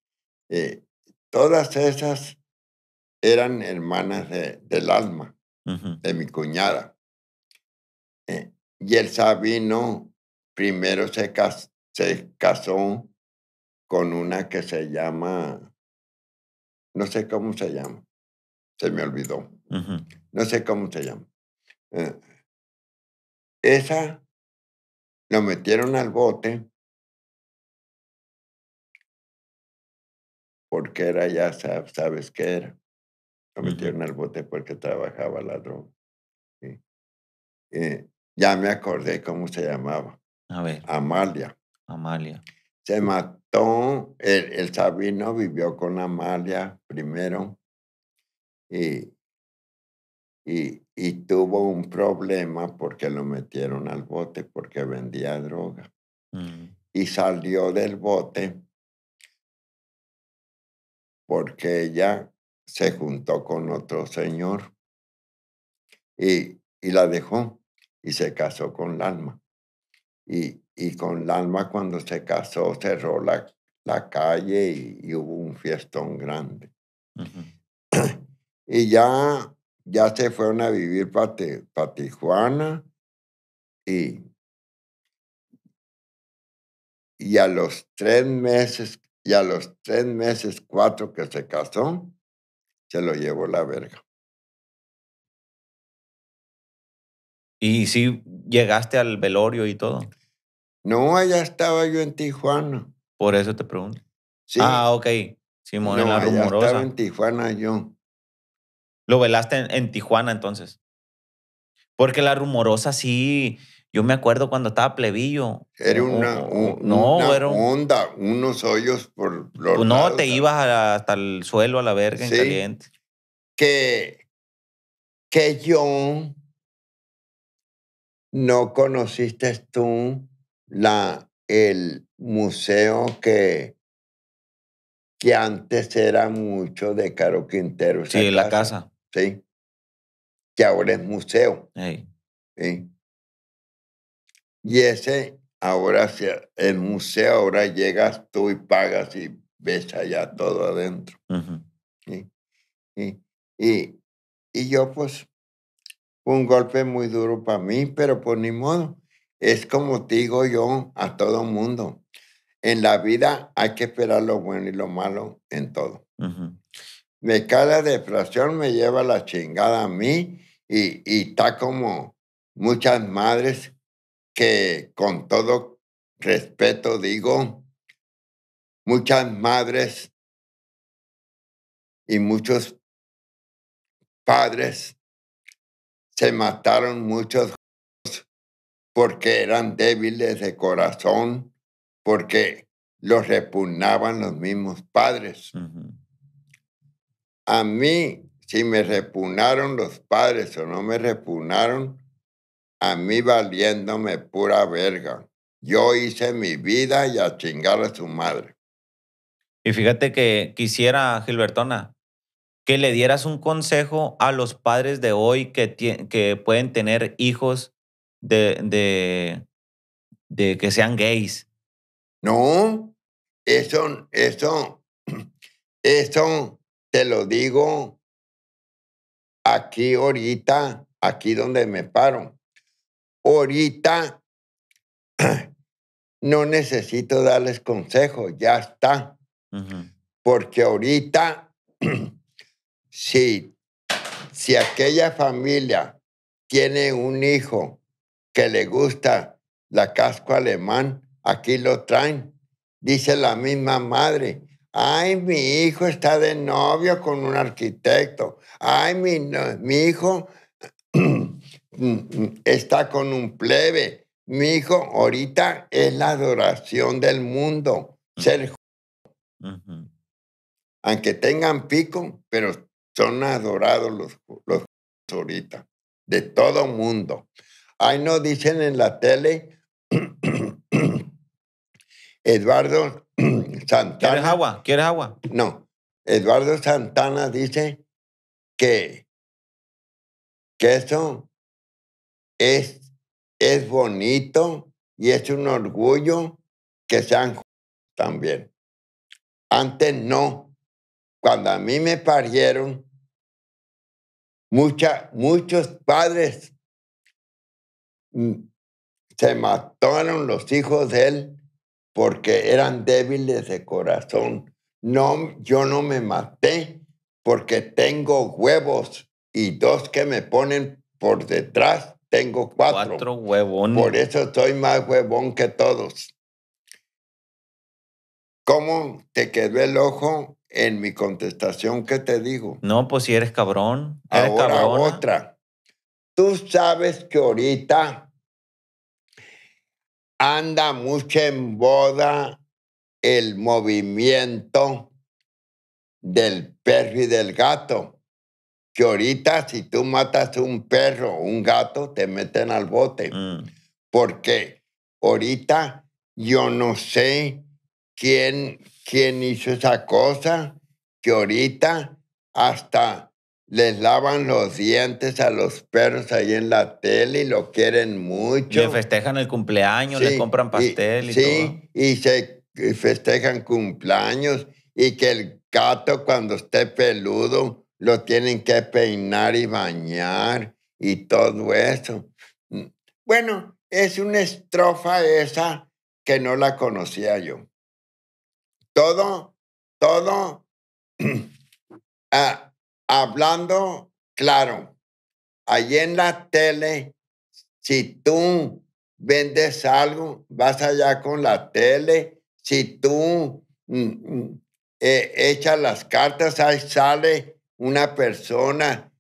eh, todas esas eran hermanas del alma, de mi cuñada. Eh, y el Sabino primero se casó con una que se llama, no sé cómo se llama, se me olvidó. No sé cómo se llama. Eh, esa lo metieron al bote porque era, ya sabes, qué era. Lo metieron al bote porque trabajaba ladrón eh, ya me acordé cómo se llamaba. Amalia. Amalia. Se mató, el, el Sabino vivió con Amalia primero y y, tuvo un problema porque lo metieron al bote porque vendía droga. Mm. Y salió del bote porque ella se juntó con otro señor y, y la dejó y se casó con Lalma. Y, y con Lalma cuando se casó cerró la, la calle y, hubo un fiestón grande. Y ya ya se fueron a vivir para Tijuana y, y a los tres meses, y a los tres meses, cuatro que se casó, se lo llevó la verga. ¿Y si llegaste al velorio y todo? No, allá estaba yo en Tijuana. Por eso te pregunto. Ah, ok. Simón, no, estaba en Tijuana yo. Lo velaste en, Tijuana entonces. Porque la rumorosa sí, yo me acuerdo cuando estaba plebillo. Era una, onda, unos hoyos por los pues No, te ibas hasta el suelo a la verga en caliente. Que, que yo no conociste tú la, el museo que, que antes era mucho de Caro Quintero. Sí, la casa. ¿sí? que ahora es museo. ¿sí? Y ese, ahora el museo, ahora llegas tú y pagas y ves allá todo adentro. Y, y, yo pues, un golpe muy duro para mí, pero por pues, ni modo. Es como digo yo a todo mundo. En la vida hay que esperar lo bueno y lo malo en todo. Me cada depresión me lleva la chingada a mí y, está como muchas madres que con todo respeto digo, muchas madres y muchos padres se mataron muchos porque eran débiles de corazón, porque los repugnaban los mismos padres. A mí, si me repugnaron los padres o no me repugnaron, a mí valiéndome pura verga. Yo hice mi vida y a chingar a su madre. Y fíjate que quisiera, Gilbertona, que le dieras un consejo a los padres de hoy que, que pueden tener hijos de, de, de que sean gays. No, eso, eso, eso te lo digo aquí ahorita, aquí donde me paro. Ahorita no necesito darles consejos, ya está. Porque ahorita, si, si aquella familia tiene un hijo que le gusta la casco alemán, aquí lo traen, dice la misma madre Ay, mi hijo está de novio con un arquitecto. Ay, mi, mi hijo está con un plebe. Mi hijo ahorita es la adoración del mundo. Ser Aunque tengan pico, pero son adorados los, los ahorita, de todo mundo. Ay, no dicen en la tele Eduardo Santana. ¿Quieres agua? ¿Quieres agua? No. Eduardo Santana dice que, que eso es, es bonito y es un orgullo que sean también. Antes no. Cuando a mí me parieron, muchos padres mm, se mataron los hijos de él porque eran débiles de corazón. No, yo no me maté porque tengo huevos y dos que me ponen por detrás, tengo cuatro. Cuatro huevones. Por eso soy más huevón que todos. ¿Cómo te quedó el ojo en mi contestación que te digo? No, pues si eres cabrón. Ahora otra. Tú sabes que ahorita anda mucho en boda el movimiento del perro y del gato. Que ahorita si tú matas un perro o un gato, te meten al bote. Mm. Porque ahorita yo no sé quién, quién hizo esa cosa, que ahorita hasta les lavan los dientes a los perros ahí en la tele y lo quieren mucho. Le festejan el cumpleaños, le compran pastel y, todo. sí, y se festejan cumpleaños y que el gato cuando esté peludo lo tienen que peinar y bañar y todo eso. Mm, bueno, es una estrofa esa que no la conocía yo. Todo, todo, ah, hablando claro, allí en la tele, si tú vendes algo, vas allá con la tele, si tú mm, mm, e, echas las cartas, ahí sale una persona,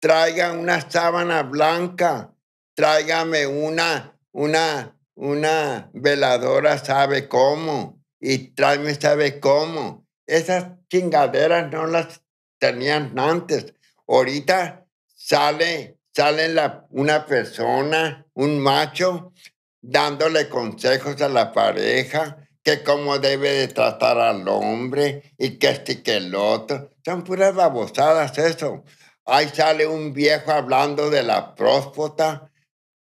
traiga una sábana blanca, tráigame una, una, una veladora, sabe cómo, y tráeme, sabe cómo. Esas chingaderas no las tenían antes. Ahorita sale, la, una persona, un macho, dándole consejos a la pareja, que cómo debe de tratar al hombre y que este que el otro. Son puras babosadas eso. Ahí sale un viejo hablando de la próspota,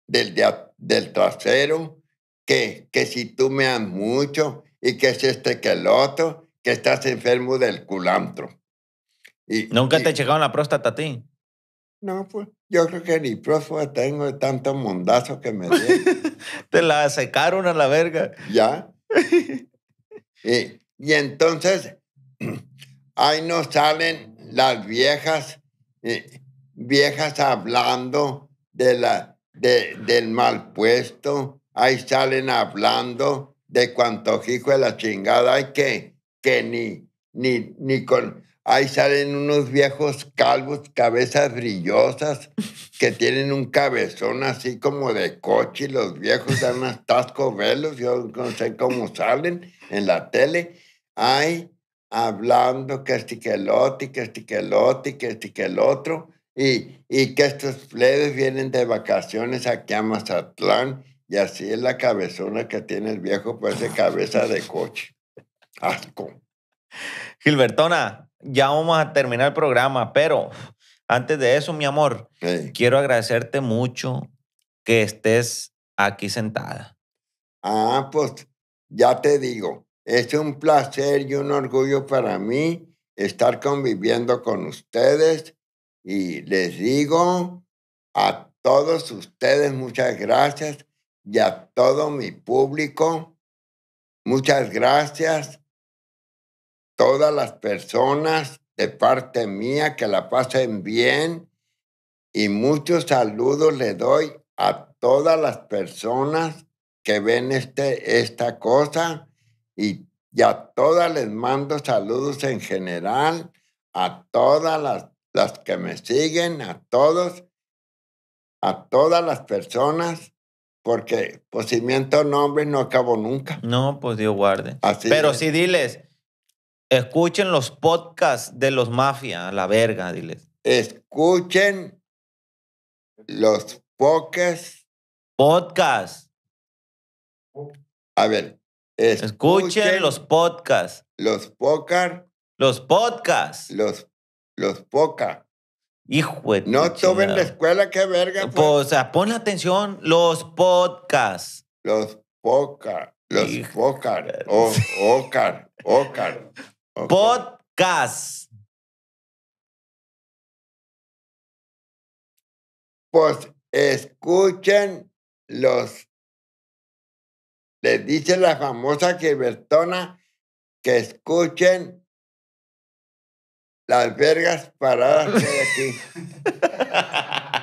del, del trasero, que, que si tú me amas mucho y que es este que el otro, que estás enfermo del culantro. ¿Nunca te checaron la próstata a ti? No, pues yo creo que ni próstata tengo de tanto mondazo que me te la secaron a la verga. Ya. y, y entonces, ahí nos salen las viejas, eh, viejas hablando de la, de, del mal puesto, ahí salen hablando de cuánto hijo de la chingada, hay que, que ni, ni, ni con, ahí salen unos viejos calvos, cabezas brillosas, que tienen un cabezón así como de coche, y los viejos dan unas yo no sé cómo salen en la tele. Ahí hablando que es que que es que que es y, y que estos plebes vienen de vacaciones aquí a Mazatlán, y así es la cabezona que tiene el viejo, parece pues, cabeza de coche. Asco. Gilbertona, ya vamos a terminar el programa, pero antes de eso, mi amor, quiero agradecerte mucho que estés aquí sentada. Ah, pues ya te digo, es un placer y un orgullo para mí estar conviviendo con ustedes y les digo a todos ustedes muchas gracias y a todo mi público muchas gracias todas las personas de parte mía que la pasen bien y muchos saludos le doy a todas las personas que ven este, esta cosa y, a todas les mando saludos en general, a todas las, que me siguen, a todos, a todas las personas porque pues si miento nombre, no acabo nunca. No, pues Dios guarde. Pero si diles, Escuchen los podcasts de los mafias, la verga, diles. Escuchen los podcasts. Podcast. A ver. Escuchen, los podcasts. Los podcasts. Los podcasts. Los, los podcasts. Hijo de No estuve en la escuela, qué verga. Pues. pues, o sea, pon atención, los podcasts. Los podcasts. Los podcasts. Ocar, Ocar. Podcast. Pues escuchen los. Les dice la famosa quebertona que escuchen las vergas paradas de aquí.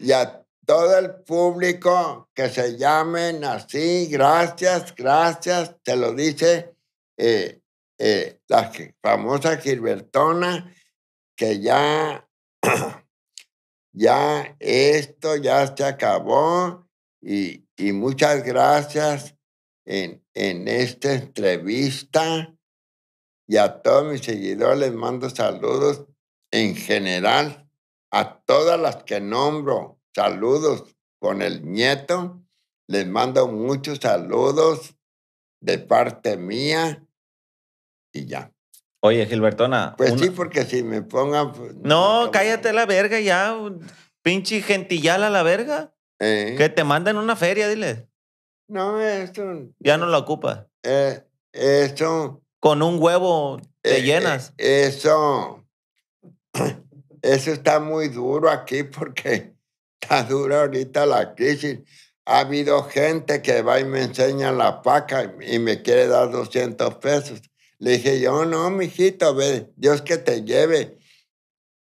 Ya todo el público que se llamen así, gracias, gracias, te lo dice eh, eh, la famosa Gilbertona, que ya, ya esto ya se acabó y, muchas gracias en, en esta entrevista y a todos mis seguidores les mando saludos en general, a todas las que nombro, saludos con el nieto. Les mando muchos saludos de parte mía y ya. Oye, Gilbertona. Pues sí, porque si me pongan. Pues, no, cállate la verga ya. Pinche gentillal a la verga. Eh. Que te manden una feria, dile. No, eso. Ya no la ocupa. Eh, eso. Con un huevo te eh, llenas. Eso. Eso está muy duro aquí porque dura ahorita la crisis. Ha habido gente que va y me enseña la paca y me quiere dar 200 pesos. Le dije yo, no, mijito, ve, Dios que te lleve.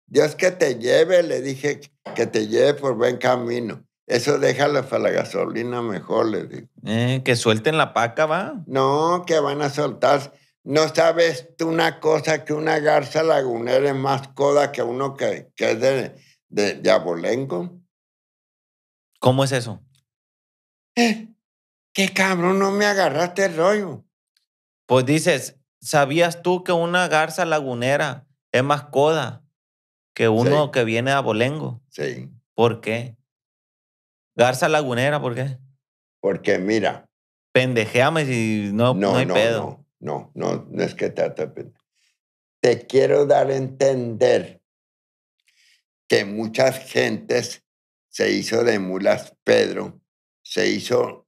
Dios que te lleve, le dije que te lleve por buen camino. Eso déjalo para la gasolina mejor, le dije. Eh, que suelten la paca, va. No, que van a soltar. No sabes tú una cosa que una garza lagunera es más coda que uno que, que es de, de, de ¿Cómo es eso? Eh, qué cabrón, no me agarraste el rollo. Pues dices, ¿sabías tú que una garza lagunera es más coda que uno que viene a Bolengo? Sí. ¿Por qué? Garza lagunera, ¿por qué? Porque mira. Pendejeame si no, no, hay pedo. No, no, no, no es que te, te quiero dar a entender que muchas gentes se hizo de mulas Pedro, se hizo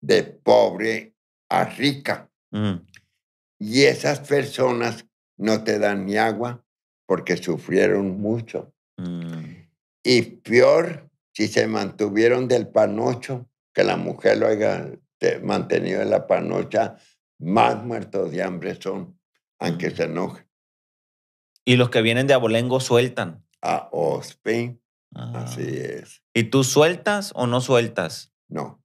de pobre a rica. Mm. Y esas personas no te dan ni agua porque sufrieron mucho. Mm. Y peor si se mantuvieron del panocho, que la mujer lo haya mantenido en la panocha, más muertos de hambre son, aunque mm. se enoje Y los que vienen de abolengo sueltan. A Ospe. Así ah. es. ¿Y tú sueltas o no sueltas? No.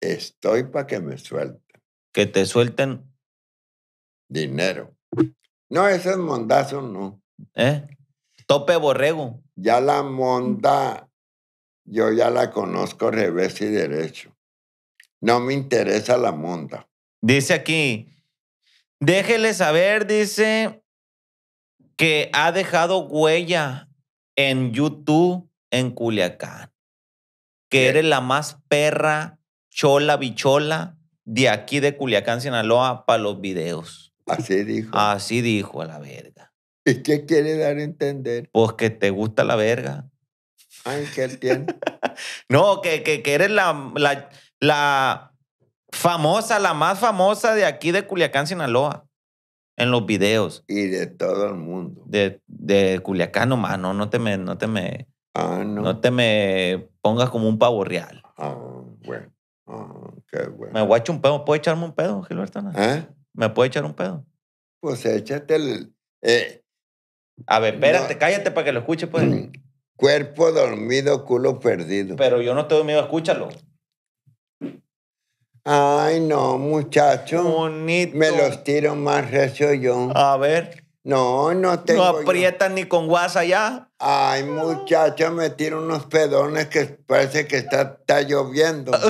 Estoy para que me suelten. Que te suelten. Dinero. No, es mondazo, no. ¿Eh? Tope borrego. Ya la monda, yo ya la conozco revés y derecho. No me interesa la monda. Dice aquí, déjele saber, dice, que ha dejado huella en YouTube en Culiacán. Que eres la más perra, chola, bichola de aquí de Culiacán, Sinaloa, para los videos. Así dijo. Así dijo a la verga. ¿Y qué quiere dar a entender? Pues que te gusta la verga. Ay, ¿qué tiene? no, que, que, que eres la, la, la famosa, la más famosa de aquí de Culiacán, Sinaloa en los videos. Y de todo el mundo. De, de Culiacán nomás, no, no te me, no te me. Ah, no. te me pongas como un pavo real. Ah, bueno. Ah, qué bueno. Me voy a echar un pedo. ¿Puedo echarme un pedo, Gilberto? ¿Eh? ¿Me puedo echar un pedo? Pues échate el. Eh, a ver, espérate, cállate para que lo escuche, pues. Mm, cuerpo dormido, culo perdido. Pero yo no estoy dormido, escúchalo. Ay, no, muchacho. Me los tiro más recio yo. A ver. No, no tengo. No aprietas ni con guasa ya. Ay, muchacho, me tiro unos pedones que parece que está, lloviendo.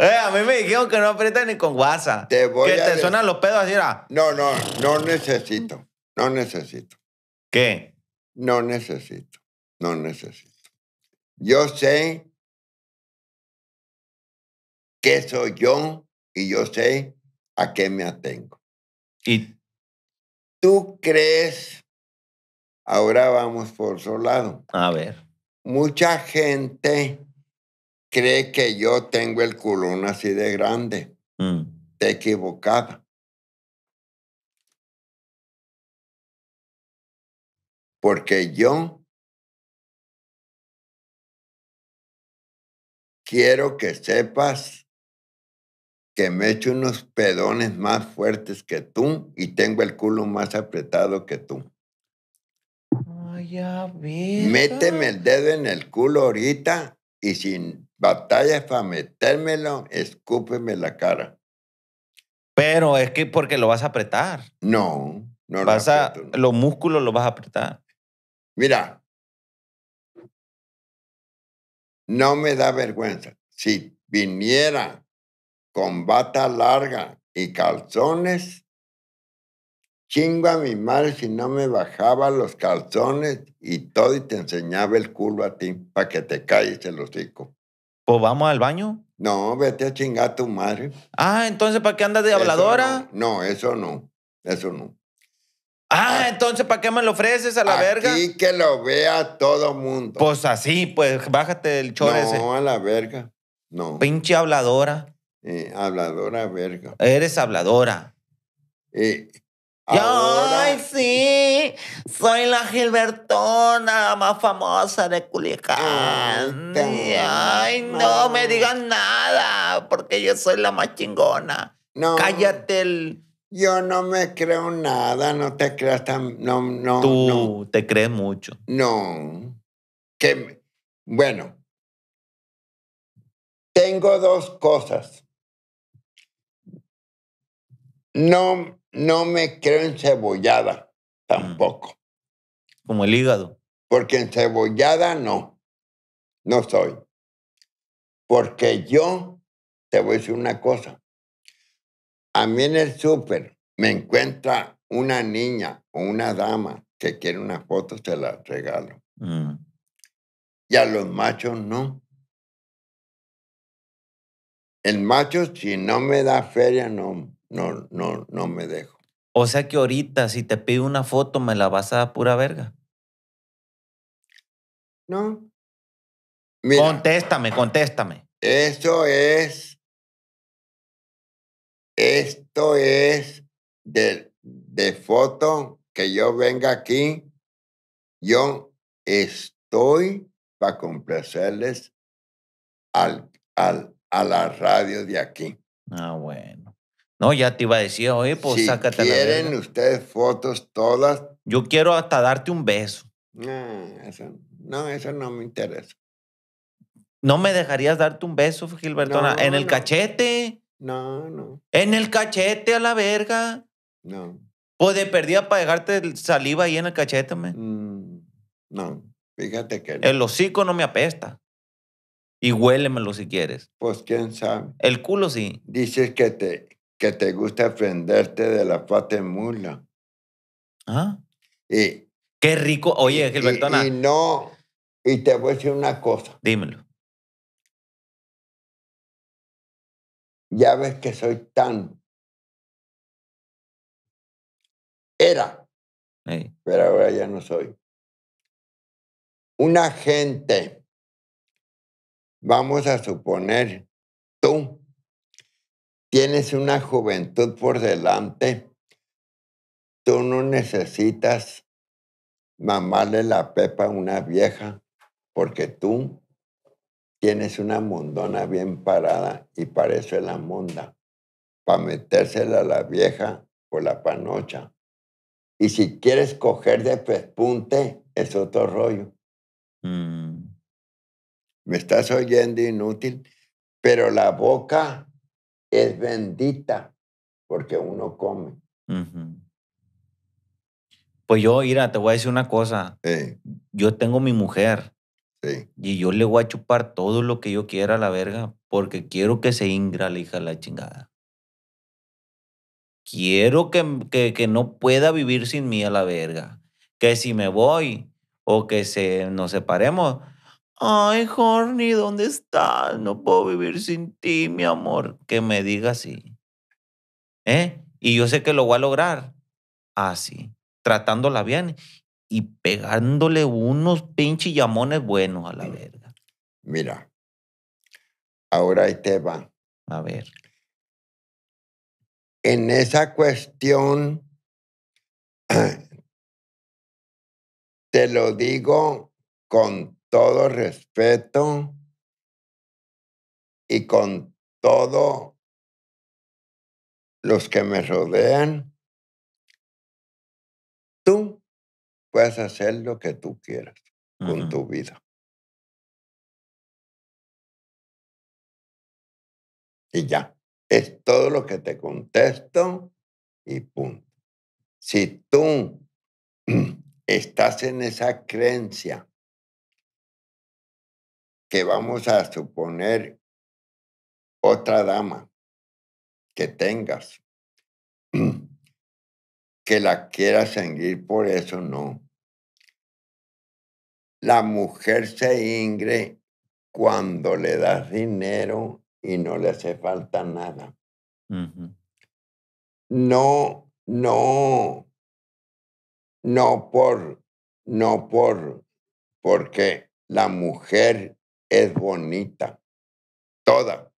Eh, a mí me dijeron que no aprietas ni con guasa. Te voy que te suenan los pedos así, era. No, no, no necesito. No necesito. ¿Qué? No necesito. No necesito. Yo sé qué soy yo y yo sé a qué me atengo. ¿Y tú crees? Ahora vamos por su lado. A ver. Mucha gente cree que yo tengo el culón así de grande. Te mm. equivocada. Porque yo quiero que sepas que me hecho unos pedones más fuertes que tú y tengo el culo más apretado que tú. Ay, ah, ya ves. Méteme ah. el dedo en el culo ahorita y sin batallas para metérmelo, escúpeme la cara. Pero es que porque lo vas a apretar. No, no vas lo vas a, Los músculos los vas a apretar. Mira, no me da vergüenza. Si viniera con bata larga y calzones, chingo a mi madre si no me bajaba los calzones y todo y te enseñaba el culo a ti para que te calles el hocico. ¿Pues vamos al baño? No, vete a chingar a tu madre. Ah, entonces ¿para qué andas de habladora? no, eso no, eso no. Ah, ah, entonces, ¿para qué me lo ofreces a la verga? Y que lo vea todo mundo. Pues así, pues bájate del chore ese. No, a la verga. No. Pinche habladora. Eh, habladora, verga. Eres habladora. Eh, Ay, sí. Soy la Gilbertona más famosa de Culiacán. Ay, no me digan nada, porque yo soy la más chingona. No. Cállate el yo no me creo nada, no te creas tan. No, no. Tú te crees mucho. No. Que, bueno, tengo dos cosas. No, no me creo encebollada tampoco. Mm. Como el hígado. Porque encebollada no. No soy. Porque yo te voy a decir una cosa. A mí en el súper me encuentra una niña o una dama que quiere una foto, se la regalo. Mm. Y a los machos no. El macho, si no me da feria, no, no, no, no me dejo. O sea que ahorita, si te pido una foto, me la vas a dar pura verga. No. contéstame, contéstame. Eso es es de, de foto que yo venga aquí, yo estoy para complacerles al, al, a la radio de aquí. Ah, bueno. No, ya te iba a decir, oye, pues si quieren ustedes fotos todas. Yo quiero hasta darte un beso. No, eso no, eso no me interesa. ¿No me dejarías darte un beso, Gilberto? ¿En el cachete? No, no. En el cachete a la verga. No. O de perdida para dejarte saliva ahí en el cachete, me. Mm, no, fíjate que. El hocico no me apesta. Y huélemelo si quieres. Pues quién sabe. El culo sí. Dices que te, que te gusta prenderte de la pata de mula. Ah. Y. Qué rico. Oye, el Y, y no. Y te voy a decir una cosa. Dímelo. Ya ves que soy tan. Era. Pero ahora ya no soy. Una gente, vamos a suponer, tú tienes una juventud por delante, tú no necesitas mamarle la pepa a una vieja, porque tú tienes una mondona bien parada y parece la monda, para metérsela a la vieja o la panocha. Y si quieres coger de pespunte, es otro rollo. Mm. Me estás oyendo inútil, pero la boca es bendita porque uno come. Pues yo, Ira, te voy a decir una cosa. Yo tengo mi mujer y yo le voy a chupar todo lo que yo quiera a la verga porque quiero que se ingra la hija la chingada. Quiero mm, que, no pueda vivir sin mí a la verga. Que si me voy o que se, nos separemos. Ay, Horny, ¿dónde estás? No puedo vivir sin ti, mi amor. Que me diga así. ¿Eh? Y yo sé que lo voy a lograr así, tratándola bien y pegándole unos pinches llamones buenos a la verga. Mira, ahora ahí te va. A ver. En esa cuestión, te lo digo con todo respeto y con todo los que me rodean, tú puedes hacer lo que tú quieras con tu vida. Y ya, es todo lo que te contesto y punto. Si tú estás en esa creencia que vamos a suponer otra dama que tengas, que la quieras seguir por eso, no. La mujer se ingre cuando le das dinero y no le hace falta nada. No, no, no por, no por, porque la mujer es bonita, toda.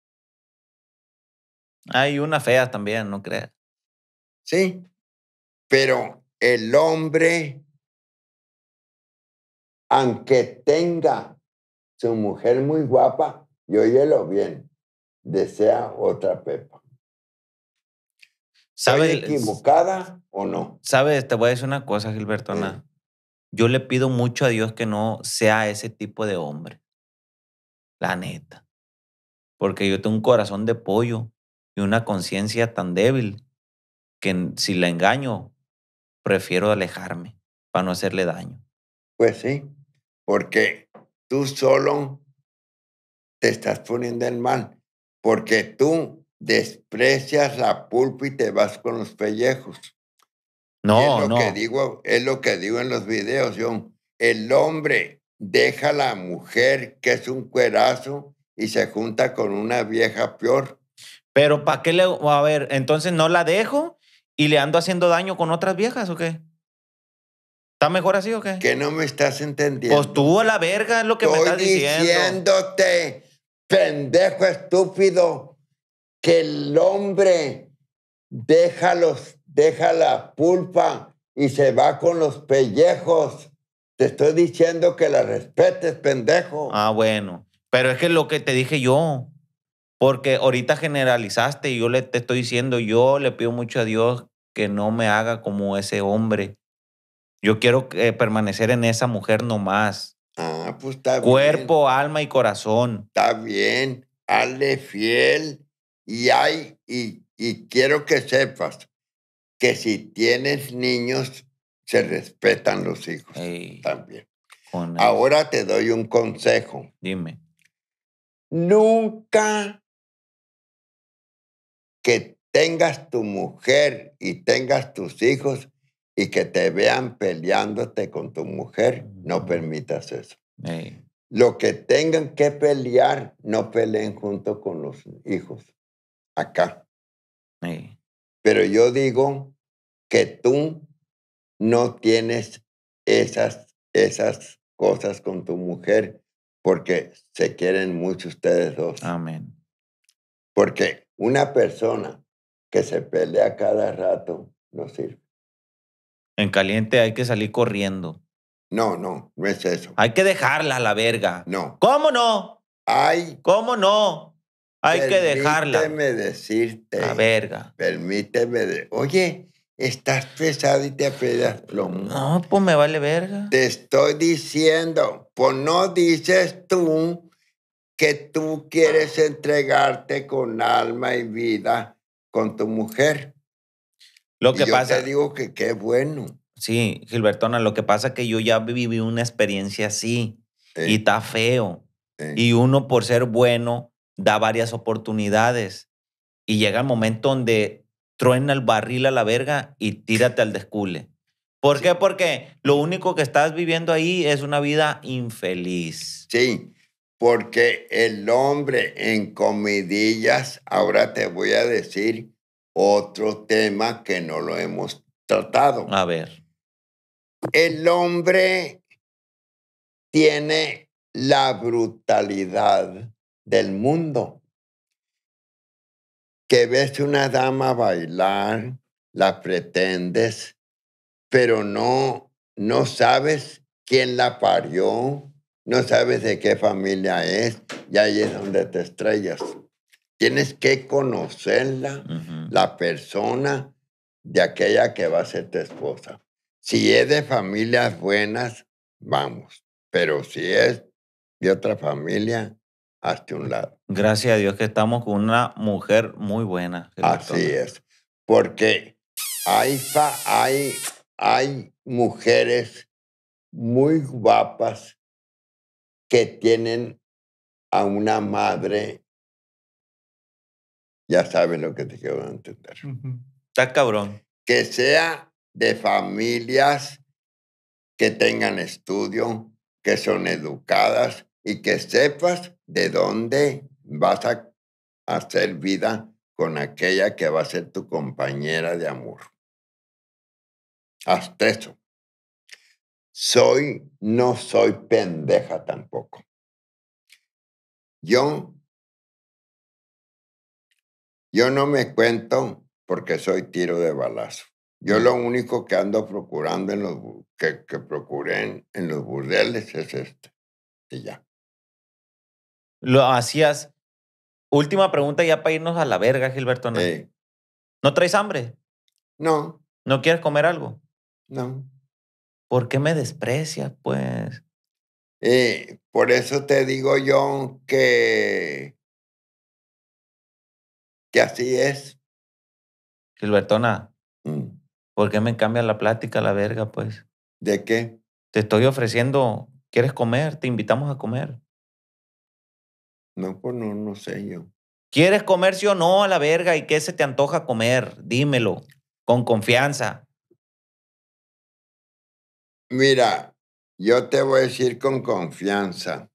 Hay una fea también, no creas. Sí, pero el hombre aunque tenga su mujer muy guapa, y óyelo bien, desea otra Pepa. ¿Sabe equivocada o no? Sabes, te voy a decir una cosa, Gilberto. Yo le pido mucho a Dios que no sea ese tipo de hombre. La neta. Porque yo tengo un corazón de pollo y una conciencia tan débil que si la engaño, prefiero alejarme para no hacerle daño. Pues sí porque tú solo te estás poniendo en mal, porque tú desprecias la pulpa y te vas con los pellejos. No, es lo Que digo, es lo que digo en los videos, Yo El hombre deja a la mujer que es un cuerazo y se junta con una vieja peor. Pero ¿para qué le... A ver, entonces no la dejo y le ando haciendo daño con otras viejas o qué? ¿Está mejor así o qué? Que no me estás entendiendo. Pues tú a la verga es lo que me estás diciendo. Estoy diciéndote, pendejo estúpido, que el hombre deja, los, la pulpa y se va con los pellejos. Te estoy diciendo que la respetes, pendejo. Ah, bueno. Pero es que lo que te dije yo, porque ahorita generalizaste y yo le te estoy diciendo, yo le pido mucho a Dios que no me haga como ese hombre yo quiero permanecer en esa mujer nomás. Ah, pues está Cuerpo, alma y corazón. Está bien, hazle fiel y hay, y, y quiero que sepas que si tienes niños, se respetan los hijos también. Ahora te doy un consejo. Dime. Nunca que tengas tu mujer y tengas tus hijos, y que te vean peleándote con tu mujer, no permitas eso. Lo que tengan que pelear, no peleen junto con los hijos, acá. Pero yo digo que tú no tienes esas, esas cosas con tu mujer porque se quieren mucho ustedes dos. Amén. Porque una persona que se pelea cada rato no sirve. En caliente hay que salir corriendo. No, no, no es eso. Hay que dejarla la verga. No. ¿Cómo no? Ay. ¿Cómo no? Hay que dejarla. Permíteme decirte. La verga. Permíteme. decirte Oye, estás pesado y te apedas plomo. No, pues me vale verga. Te estoy diciendo, pues no dices tú que tú quieres entregarte con alma y vida con tu mujer. Lo que y pasa. Te digo que qué bueno. Sí, Gilbertona, lo que pasa es que yo ya viví una experiencia así y está feo. Y uno, por ser bueno, da varias oportunidades. Y llega el momento donde truena el barril a la verga y tírate al descule. ¿Por qué? Porque lo único que estás viviendo ahí es una vida infeliz. Sí, porque el hombre en comidillas, ahora te voy a decir, otro tema que no lo hemos tratado. A ver. El hombre tiene la brutalidad del mundo. Que ves una dama bailar, la pretendes, pero no, no sabes quién la parió, no sabes de qué familia es, y ahí es donde te estrellas. Tienes que conocerla, la persona de aquella que va a ser tu esposa. Si es de familias buenas, vamos. Pero si es de otra familia, hazte un lado. Gracias a Dios que estamos con una mujer muy buena. Así es. Porque hay, hay mujeres muy guapas que tienen a una madre ya sabes lo que te quiero entender. Está cabrón. Que sea de familias que tengan estudio, que son educadas y que sepas de dónde vas a hacer vida con aquella que va a ser tu compañera de amor. Hasta eso. Soy, no soy pendeja tampoco. Yo yo no me cuento porque soy tiro de balazo. Yo mm. lo único que ando procurando en los que, que procuré en, los burdeles es este. Y ya. Lo hacías. Última pregunta ya para irnos a la verga, Gilberto. ¿No, ¿No traes hambre? No. ¿No quieres comer algo? No. ¿Por qué me desprecias, pues? Eh, por eso te digo yo que que así es. Gilbertona, mm. ¿por qué me cambia la plática la verga, pues? ¿De qué? Te estoy ofreciendo, ¿quieres comer? Te invitamos a comer. No, pues no, no sé yo. ¿Quieres comer sí o no a la verga? ¿Y qué se te antoja comer? Dímelo, con confianza. Mira, yo te voy a decir con confianza.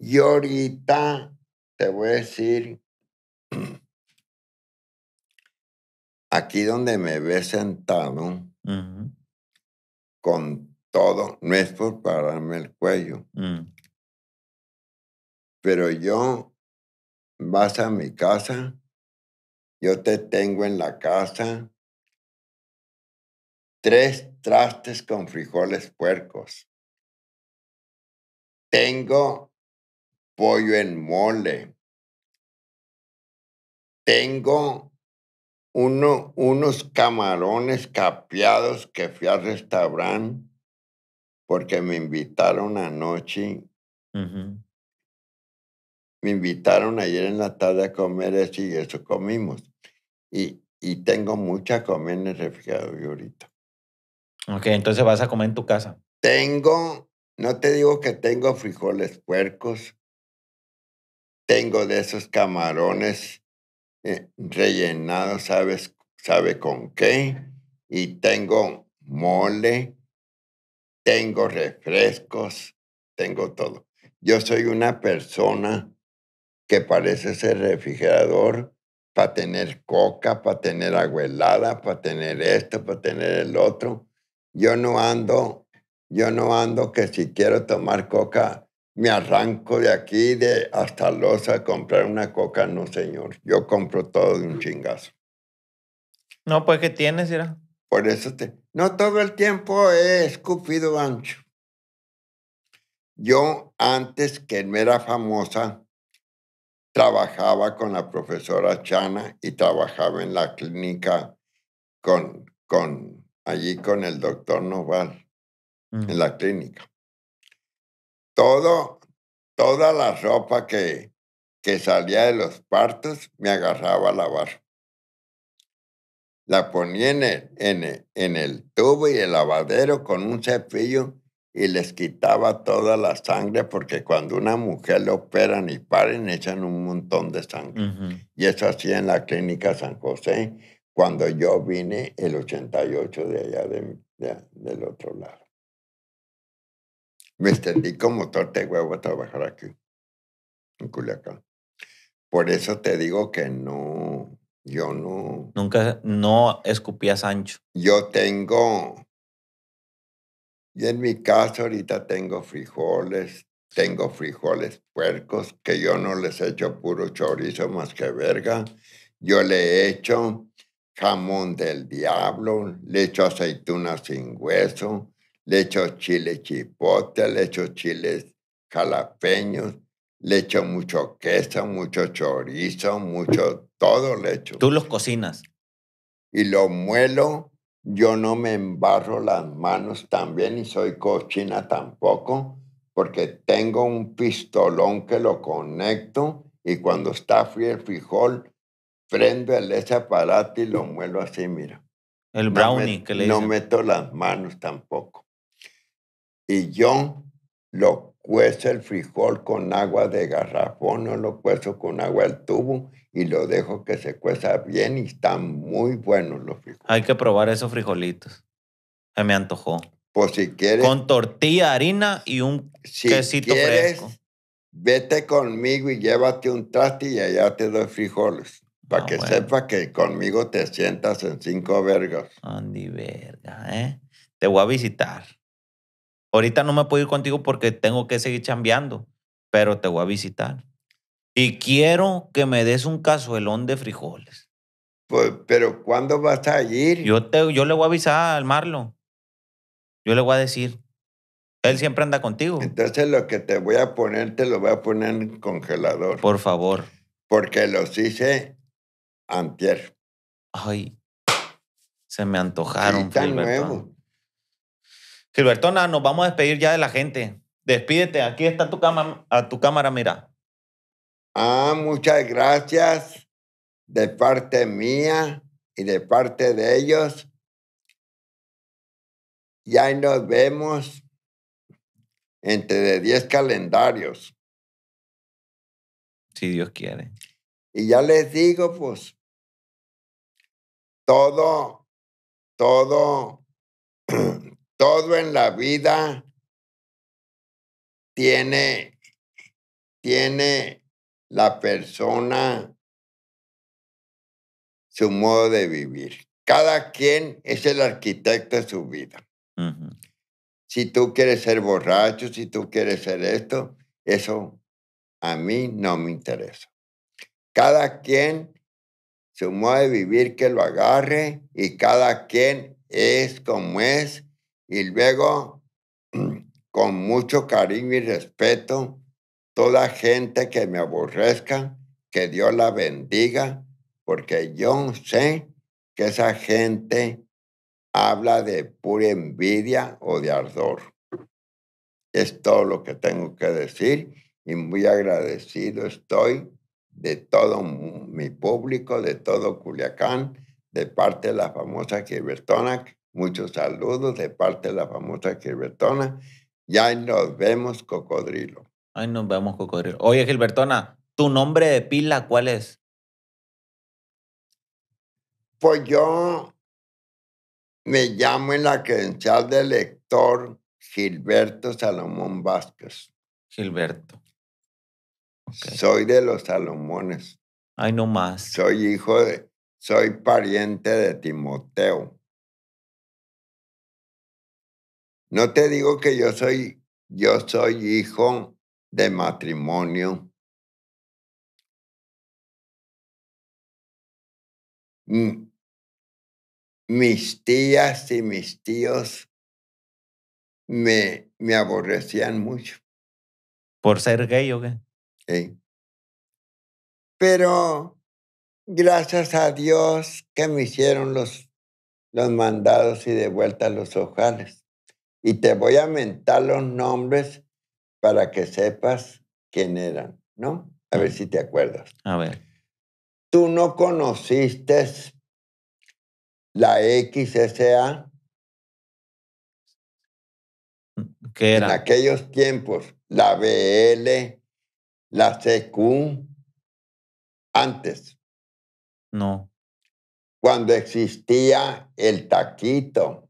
Y ahorita te voy a decir Aquí donde me ve sentado, con todo, no es por pararme el cuello. Mm. Pero yo, vas a mi casa, yo te tengo en la casa tres trastes con frijoles puercos. Tengo pollo en mole tengo unos camarones capeados que fui al restaurante porque me invitaron anoche. Me invitaron ayer en la tarde a comer eso y eso comimos. Y, y tengo mucha comida en el refrigerador ahorita. Ok, entonces vas a comer en tu casa. Tengo, no te digo que tengo frijoles puercos, tengo de esos camarones eh, rellenado, ¿sabes? ¿Sabe con qué? Y tengo mole, tengo refrescos, tengo todo. Yo soy una persona que parece ser refrigerador para tener coca, para tener agua helada, para tener esto, para tener el otro. Yo no ando, yo no ando que si quiero tomar coca, me arranco de aquí de hasta Loza a comprar una coca, no señor. Yo compro todo de un chingazo. No, pues ¿qué tienes, era? Por eso te... No todo el tiempo he escupido ancho. Yo antes que no era famosa, trabajaba con la profesora Chana y trabajaba en la clínica con, con allí con el doctor Noval, en mm. la clínica toda la ropa que, que salía de los partos me agarraba a lavar. La ponía en el, tubo y el lavadero con un cepillo y les quitaba toda la sangre porque cuando una mujer le operan y paren echan un montón de sangre. Y eso hacía en la clínica San José cuando yo vine el 88 de allá del otro lado me extendí como torte huevo a trabajar aquí, en Culiacán. Por eso te digo que no, yo no. Nunca, no escupías Sancho. Yo tengo, y en mi caso ahorita tengo frijoles, tengo frijoles puercos, que yo no les echo puro chorizo más que verga. Yo le he hecho jamón del diablo, le echo aceituna sin hueso, le echo chile chipote, le echo chiles jalapeños, le echo mucho queso, mucho chorizo, mucho todo le echo. Tú los cocinas. Y lo muelo, yo no me embarro las manos también y soy cochina tampoco, porque tengo un pistolón que lo conecto y cuando está frío el frijol, prendo el ese aparato y lo muelo así, mira. El brownie no le que le No meto las manos tampoco y yo lo cuezo el frijol con agua de garrafón, no lo cuezo con agua del tubo y lo dejo que se cueza bien y están muy buenos los frijoles. Hay que probar esos frijolitos. Se me antojó. Pues si quieres. Con tortilla, harina y un quesito fresco. Vete conmigo y llévate un traste y allá te doy frijoles. Ah, Para que sepa que conmigo te sientas en cinco vergas. Andy, verga, ¿eh? Te voy a visitar ahorita no me puedo ir contigo porque tengo que seguir chambeando, pero te voy a visitar. Y quiero que me des un cazuelón de frijoles. Pues, pero ¿cuándo vas a ir? Yo, te, yo le voy a avisar al Marlo. Yo le voy a decir. Él siempre anda contigo. Entonces lo que te voy a poner, te lo voy a poner en congelador. Por favor. Porque los hice antier. Ay, se me antojaron. Silbertona, nos vamos a despedir ya de la gente. Despídete, aquí está tu a tu cámara, mira. Ah, muchas gracias de parte mía y de parte de ellos. Ya nos vemos entre de 10 calendarios. Si Dios quiere. Y ya les digo, pues, todo, todo Todo en la vida tiene, tiene la persona su modo de vivir. Cada quien es el arquitecto de su vida. Si tú quieres ser borracho, si tú quieres ser esto, eso a mí no me interesa. Cada quien su modo de vivir que lo agarre y cada quien es como es y luego con mucho cariño y respeto, toda gente que me aborrezca, que Dios la bendiga, porque yo sé que esa gente habla de pura envidia o de ardor. Es todo lo que tengo que decir y muy agradecido estoy de todo mi público, de todo Culiacán, de parte de la famosa Gilbertona, Muchos saludos de parte de la famosa Gilbertona. Ya nos vemos, cocodrilo. Ay, nos vemos, cocodrilo. Oye, Gilbertona, ¿tu nombre de pila cuál es? Pues yo me llamo en la credencial del lector Gilberto Salomón Vázquez. Gilberto. Soy de los Salomones. Ay, no más. Soy hijo de, soy pariente de Timoteo. No te digo que yo soy, yo soy hijo de matrimonio. Mis tías y mis tíos me, me aborrecían mucho. ¿Por ser gay o qué? Sí. Pero gracias a Dios que me hicieron los, los mandados y de vuelta los ojales. Y te voy a mentar los nombres para que sepas quién eran, ¿no? A ver si te acuerdas. A ver. Tú no conociste la XSA. Mm, ¿Qué era? En aquellos tiempos, la BL, la CQ, antes. No. Cuando existía el taquito.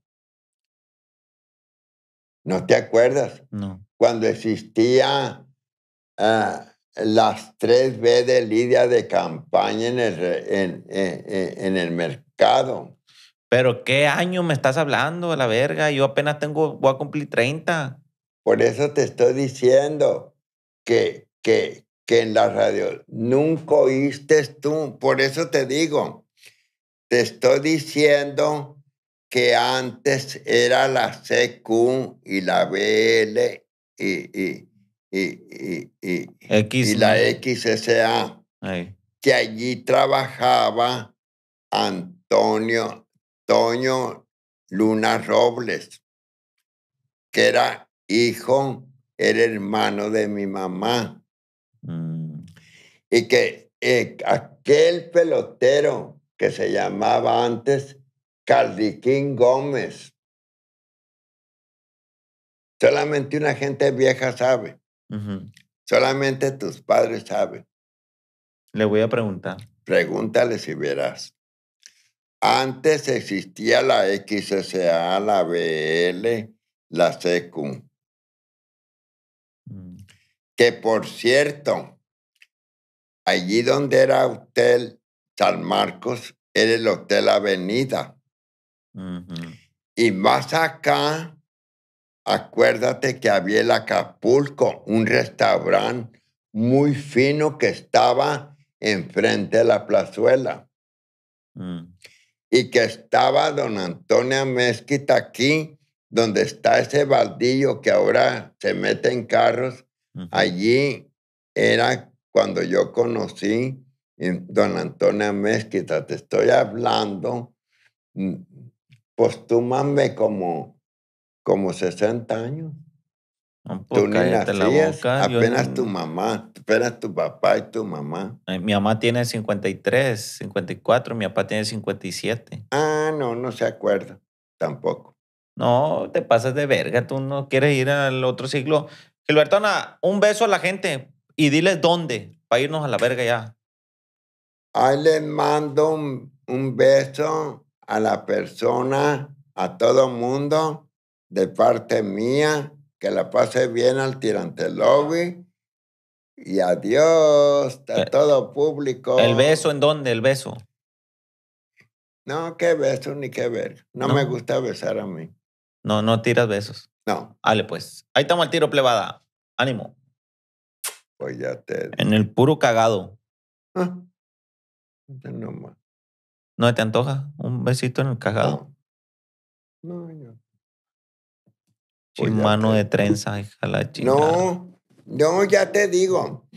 ¿No te acuerdas? No. Cuando existía ah, las 3B de Lidia de campaña en el, en, el mercado. Pero ¿qué año me estás hablando la verga? Yo apenas tengo, voy a cumplir 30. Por eso te estoy diciendo que, que, que en la radio nunca oíste tú. Por eso te digo, te estoy diciendo que antes era la CQ y la BL y, y, la XSA, que allí trabajaba Antonio Toño Luna Robles, que era hijo, era hermano de mi mamá. Mm. Y que eh, aquel pelotero que se llamaba antes Caldiquín Gómez. Solamente una gente vieja sabe. Solamente tus padres saben. Le voy a preguntar. Pregúntale si verás. Antes existía la XSA, la BL, la CQ. Mm. Que por cierto, allí donde era Hotel San Marcos, era el Hotel Avenida. Y más acá, acuérdate que había el Acapulco un restaurante muy fino que estaba enfrente de la plazuela. Mm. Y que estaba don Antonio Mezquita aquí, donde está ese baldillo que ahora se mete en carros. Allí era cuando yo conocí eh, don Antonio Mezquita. Te estoy hablando mm, pues, pues tú mames como, como 60 años. tú ni apenas tu mamá, apenas tu papá y tu mamá. Mi mamá tiene 53, 54, mi papá tiene 57. Ah, no, no se acuerda, tampoco. No, te pasas de verga, tú no quieres ir al otro siglo. Gilbertona, un beso a la gente y diles dónde, para irnos a la verga ya. Ahí les mando un beso a la persona, a todo mundo, de parte mía, que la pase bien al tirante lobby. Y adiós a eh, todo público. ¿El beso en dónde? ¿El beso? No, qué beso ni qué ver. No, me gusta besar a mí. No, no tiras besos. No. Dale pues. Ahí estamos al tiro, plebada. Ánimo. Pues ya te. En el puro cagado. Ah. No más. ¿No te antoja un besito en el cajado? No, no pues, mano de trenza, hija la chica. No, no, ya te digo.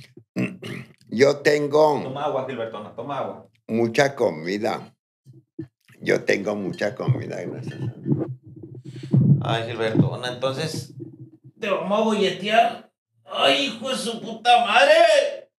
Yo tengo. Toma agua, Gilbertona, toma agua. Mucha comida. Yo tengo mucha comida, gracias. Ay, Gilbertona, entonces. Te vamos a bolletear. ¡Ay, hijo de su puta madre!